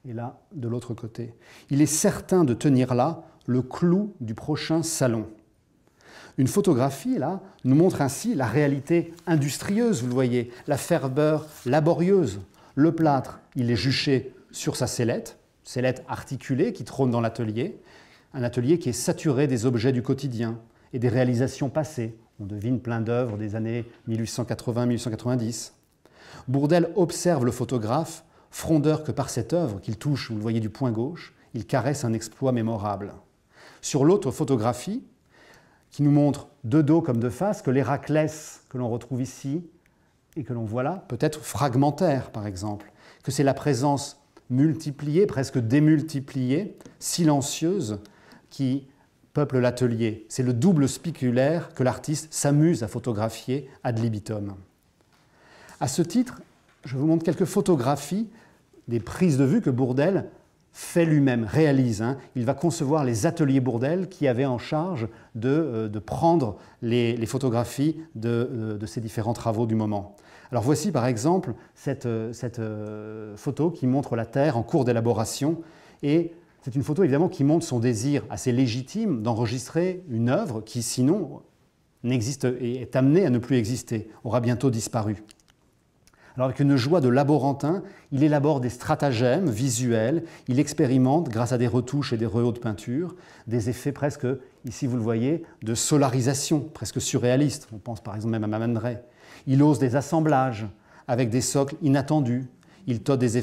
et là, de l'autre côté. Il est certain de tenir là le clou du prochain salon. Une photographie, là, nous montre ainsi la réalité industrieuse, vous le voyez, la ferveur laborieuse. Le plâtre, il est juché sur sa sellette, sellette articulée qui trône dans l'atelier, un atelier qui est saturé des objets du quotidien et des réalisations passées. On devine plein d'œuvres des années 1880-1890. Bourdel observe le photographe, frondeur que par cette œuvre qu'il touche, vous le voyez du point gauche, il caresse un exploit mémorable. Sur l'autre photographie, qui nous montre de dos comme de face que l'Héraclès que l'on retrouve ici et que l'on voit là peut être fragmentaire, par exemple, que c'est la présence multipliée, presque démultipliée, silencieuse, qui peuple l'atelier. C'est le double spiculaire que l'artiste s'amuse à photographier ad libitum. À ce titre, je vous montre quelques photographies des prises de vue que Bourdel fait lui-même, réalise. Hein. Il va concevoir les ateliers Bourdel qui avaient en charge de, euh, prendre les, photographies euh, de, ces différents travaux du moment. Alors voici par exemple cette, euh, photo qui montre la Terre en cours d'élaboration et c'est une photo évidemment qui montre son désir assez légitime d'enregistrer une œuvre qui sinon n'existe et est amenée à ne plus exister, aura bientôt disparu. Alors avec une joie de laborantin, il élabore des stratagèmes visuels, il expérimente grâce à des retouches et des rehauts de peinture, des effets presque, ici vous le voyez, de solarisation, presque surréaliste, on pense par exemple même à Maman Il ose des assemblages avec des socles inattendus, il tente, des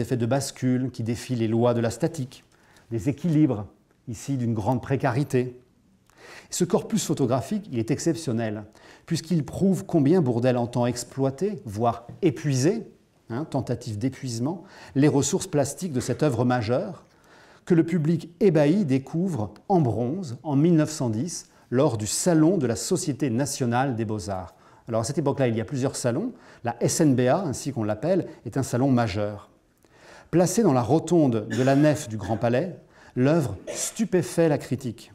effets, de bascule qui défient les lois de la statique, des équilibres, ici d'une grande précarité. Ce corpus photographique, il est exceptionnel, puisqu'il prouve combien Bourdel entend exploiter, voire épuiser, hein, tentative d'épuisement, les ressources plastiques de cette œuvre majeure, que le public ébahi découvre en bronze en 1910 lors du Salon de la Société nationale des beaux-arts. Alors à cette époque-là, il y a plusieurs salons. La SNBA, ainsi qu'on l'appelle, est un salon majeur. Placée dans la rotonde de la nef du Grand Palais, l'œuvre stupéfait la critique,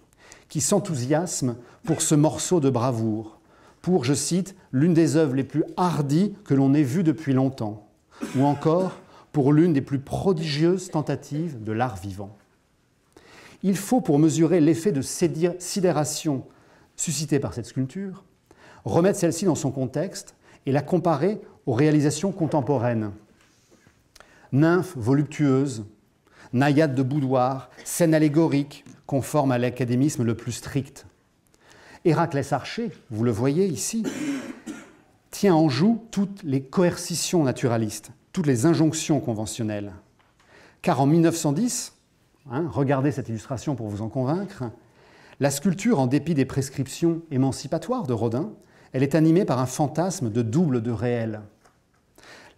qui s'enthousiasme pour ce morceau de bravoure, pour, je cite, l'une des œuvres les plus hardies que l'on ait vues depuis longtemps, ou encore pour l'une des plus prodigieuses tentatives de l'art vivant. Il faut, pour mesurer l'effet de sidération suscité par cette sculpture, remettre celle-ci dans son contexte et la comparer aux réalisations contemporaines. Nymphes voluptueuses, naïades de boudoir, scène allégoriques, conforme à l'académisme le plus strict. Héraclès Archer, vous le voyez ici, tient en joue toutes les coercitions naturalistes, toutes les injonctions conventionnelles. Car en 1910, hein, regardez cette illustration pour vous en convaincre, la sculpture, en dépit des prescriptions émancipatoires de Rodin, elle est animée par un fantasme de double de réel.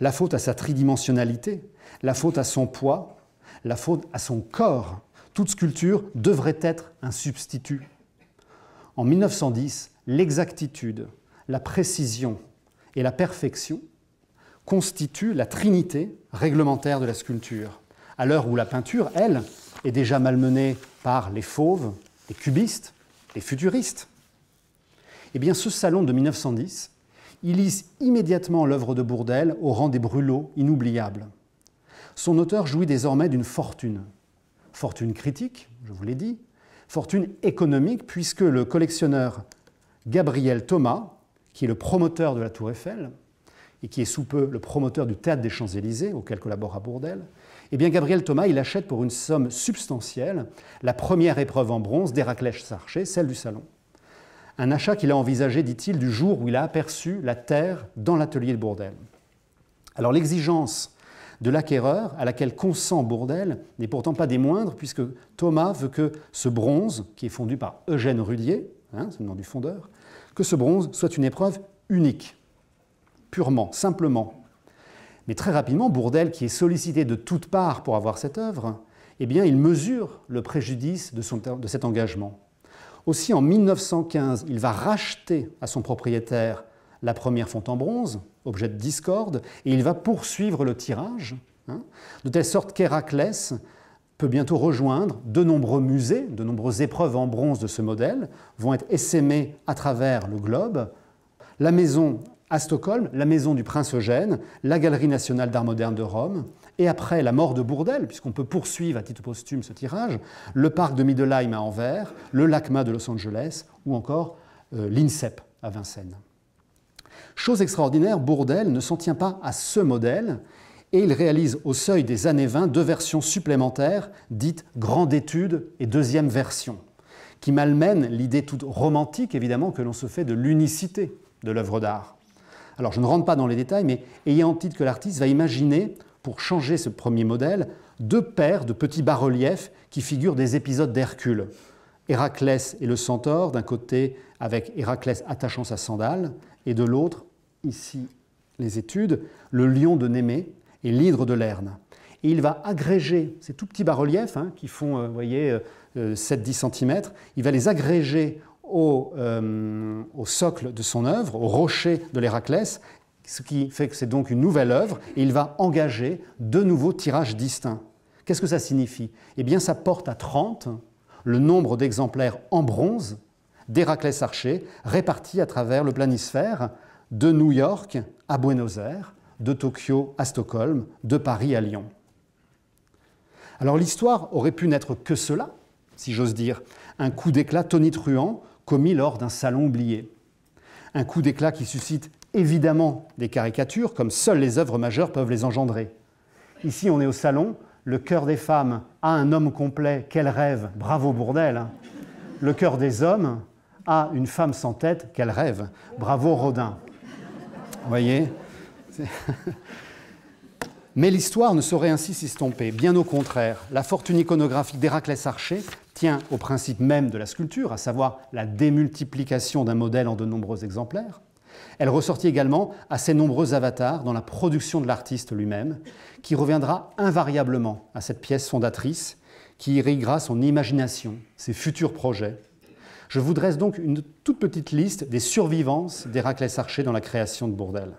La faute à sa tridimensionnalité, la faute à son poids, la faute à son corps. Toute sculpture devrait être un substitut. En 1910, l'exactitude, la précision et la perfection constituent la trinité réglementaire de la sculpture. À l'heure où la peinture, elle, est déjà malmenée par les fauves, les cubistes, les futuristes, eh bien, ce salon de 1910, il lisse immédiatement l'œuvre de Bourdel au rang des brûlots inoubliables. Son auteur jouit désormais d'une fortune. Fortune critique, je vous l'ai dit, fortune économique, puisque le collectionneur Gabriel Thomas, qui est le promoteur de la Tour Eiffel, et qui est sous peu le promoteur du Théâtre des Champs-Élysées, auquel à Bourdelle, eh bien Gabriel Thomas, il achète pour une somme substantielle la première épreuve en bronze d'Héraclès Sarcher, celle du Salon un achat qu'il a envisagé, dit-il, du jour où il a aperçu la terre dans l'atelier de Bourdelle. Alors l'exigence de l'acquéreur, à laquelle consent Bourdel, n'est pourtant pas des moindres, puisque Thomas veut que ce bronze, qui est fondu par Eugène Rudier, hein, c'est le nom du fondeur, que ce bronze soit une épreuve unique, purement, simplement. Mais très rapidement, Bourdel, qui est sollicité de toutes parts pour avoir cette œuvre, eh bien, il mesure le préjudice de cet engagement. Aussi, en 1915, il va racheter à son propriétaire la première fonte en bronze, objet de discorde, et il va poursuivre le tirage, hein, de telle sorte qu'Héraclès peut bientôt rejoindre de nombreux musées, de nombreuses épreuves en bronze de ce modèle vont être essaimées à travers le globe. La maison à Stockholm, la maison du prince Eugène, la Galerie nationale d'art moderne de Rome, et après la mort de Bourdel, puisqu'on peut poursuivre à titre posthume ce tirage, le parc de Middelheim à Anvers, le LACMA de Los Angeles ou encore euh, l'INSEP à Vincennes. Chose extraordinaire, Bourdel ne s'en tient pas à ce modèle et il réalise au seuil des années 20 deux versions supplémentaires dites grande étude et deuxième version, qui malmènent l'idée toute romantique évidemment que l'on se fait de l'unicité de l'œuvre d'art. Alors je ne rentre pas dans les détails, mais ayant en titre que l'artiste va imaginer pour changer ce premier modèle, deux paires de petits bas-reliefs qui figurent des épisodes d'Hercule. Héraclès et le centaure, d'un côté avec Héraclès attachant sa sandale, et de l'autre, ici les études, le lion de Némée et l'hydre de Lerne. Et il va agréger ces tout petits bas-reliefs hein, qui font, euh, voyez, 7-10 euh, euh, cm, il va les agréger au, au, socle de son œuvre, au rocher de l'Héraclès, ce qui fait que c'est donc une nouvelle œuvre, et il va engager deux nouveaux tirages distincts. Qu'est-ce que ça signifie Eh bien, ça porte à 30 le nombre d'exemplaires en bronze d'Héraclès Archer répartis à travers le planisphère de New York à Buenos Aires, de Tokyo à Stockholm, de Paris à Lyon. Alors l'histoire aurait pu n'être que cela, si j'ose dire, un coup d'éclat tonitruant commis lors d'un salon oublié. Un coup d'éclat qui suscite évidemment des caricatures, comme seules les œuvres majeures peuvent les engendrer. Ici, on est au salon, le cœur des femmes a un homme complet, quel rêve, bravo Bourdelle. Hein. Le cœur des hommes a une femme sans tête, quel rêve, bravo Rodin. Vous voyez Mais l'histoire ne saurait ainsi s'estomper, bien au contraire. La fortune iconographique d'Héraclès Archer tient au principe même de la sculpture, à savoir la démultiplication d'un modèle en de nombreux exemplaires. Elle ressortit également à ses nombreux avatars dans la production de l'artiste lui-même, qui reviendra invariablement à cette pièce fondatrice qui irriguera son imagination, ses futurs projets. Je vous dresse donc une toute petite liste des survivances d'Héraclès Archer dans la création de Bourdelle.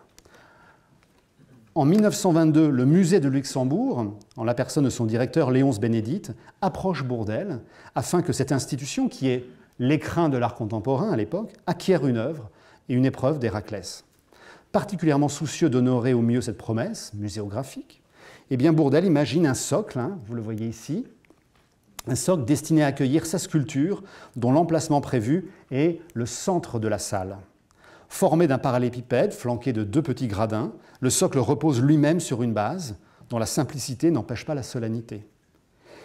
En 1922, le musée de Luxembourg, en la personne de son directeur Léonce Bénédite, approche Bourdelle afin que cette institution, qui est l'écrin de l'art contemporain à l'époque, acquiert une œuvre et une épreuve d'Héraclès. Particulièrement soucieux d'honorer au mieux cette promesse muséographique, eh bien Bourdel imagine un socle, hein, vous le voyez ici, un socle destiné à accueillir sa sculpture, dont l'emplacement prévu est le centre de la salle. Formé d'un parallépipède flanqué de deux petits gradins, le socle repose lui-même sur une base, dont la simplicité n'empêche pas la solennité.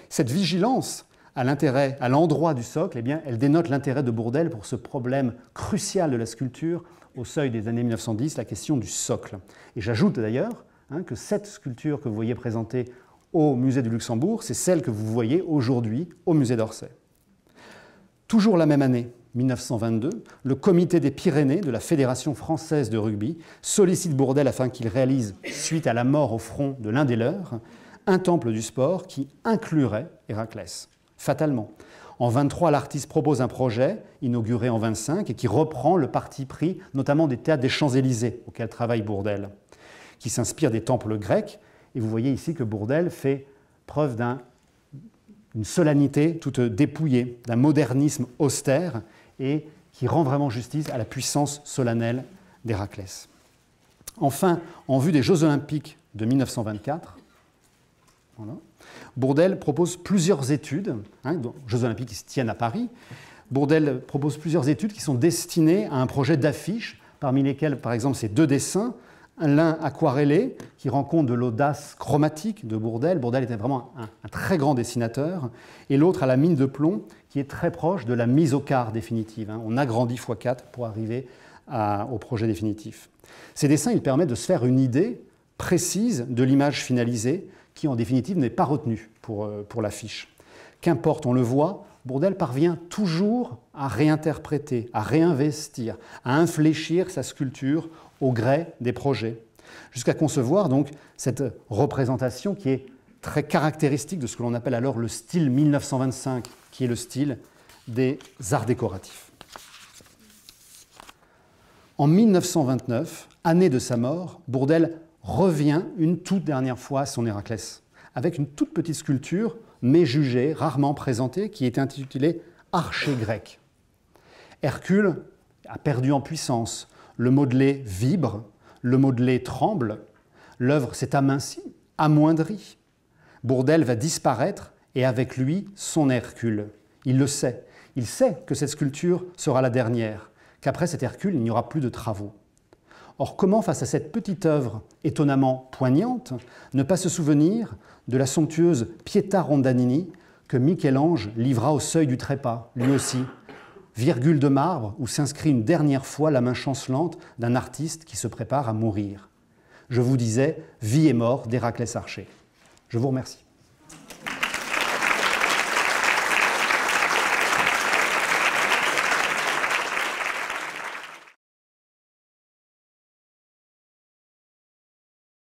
Cette vigilance à l'intérêt, à l'endroit du socle, eh bien, elle dénote l'intérêt de Bourdel pour ce problème crucial de la sculpture au seuil des années 1910, la question du socle. Et j'ajoute d'ailleurs hein, que cette sculpture que vous voyez présentée au musée du Luxembourg, c'est celle que vous voyez aujourd'hui au musée d'Orsay. Toujours la même année, 1922, le comité des Pyrénées de la Fédération française de rugby sollicite Bourdelle afin qu'il réalise, suite à la mort au front de l'un des leurs, un temple du sport qui inclurait Héraclès fatalement. En 23, l'artiste propose un projet, inauguré en 25, et qui reprend le parti pris notamment des théâtres des Champs-Élysées, auxquels travaille Bourdel, qui s'inspire des temples grecs. Et vous voyez ici que Bourdel fait preuve d'une solennité toute dépouillée, d'un modernisme austère, et qui rend vraiment justice à la puissance solennelle d'Héraclès. Enfin, en vue des Jeux olympiques de 1924, voilà, Bourdel propose plusieurs études, hein, Jeux olympiques qui se tiennent à Paris. Bourdel propose plusieurs études qui sont destinées à un projet d'affiche, parmi lesquelles, par exemple, ces deux dessins, l'un aquarellé, qui rend compte de l'audace chromatique de Bourdel. Bourdel était vraiment un, très grand dessinateur, et l'autre à la mine de plomb, qui est très proche de la mise au quart définitive. Hein. On agrandit x4 pour arriver au projet définitif. Ces dessins, ils permettent de se faire une idée précise de l'image finalisée, qui en définitive n'est pas retenu pour, euh, pour l'affiche. Qu'importe, on le voit, Bourdel parvient toujours à réinterpréter, à réinvestir, à infléchir sa sculpture au gré des projets, jusqu'à concevoir donc cette représentation qui est très caractéristique de ce que l'on appelle alors le style 1925, qui est le style des arts décoratifs. En 1929, année de sa mort, Bourdel revient une toute dernière fois à son Héraclès, avec une toute petite sculpture, mais jugée, rarement présentée, qui est intitulée Archer grec. Hercule a perdu en puissance, le modelé vibre, le modelé tremble, l'œuvre s'est amincie, amoindrie. Bourdel va disparaître et avec lui son Hercule. Il le sait. Il sait que cette sculpture sera la dernière, qu'après cet Hercule, il n'y aura plus de travaux. Or, comment, face à cette petite œuvre étonnamment poignante, ne pas se souvenir de la somptueuse Pietà Rondanini que Michel-Ange livra au seuil du trépas, lui aussi, virgule de marbre où s'inscrit une dernière fois la main chancelante d'un artiste qui se prépare à mourir. Je vous disais Vie et mort d'Héraclès Archer. Je vous remercie.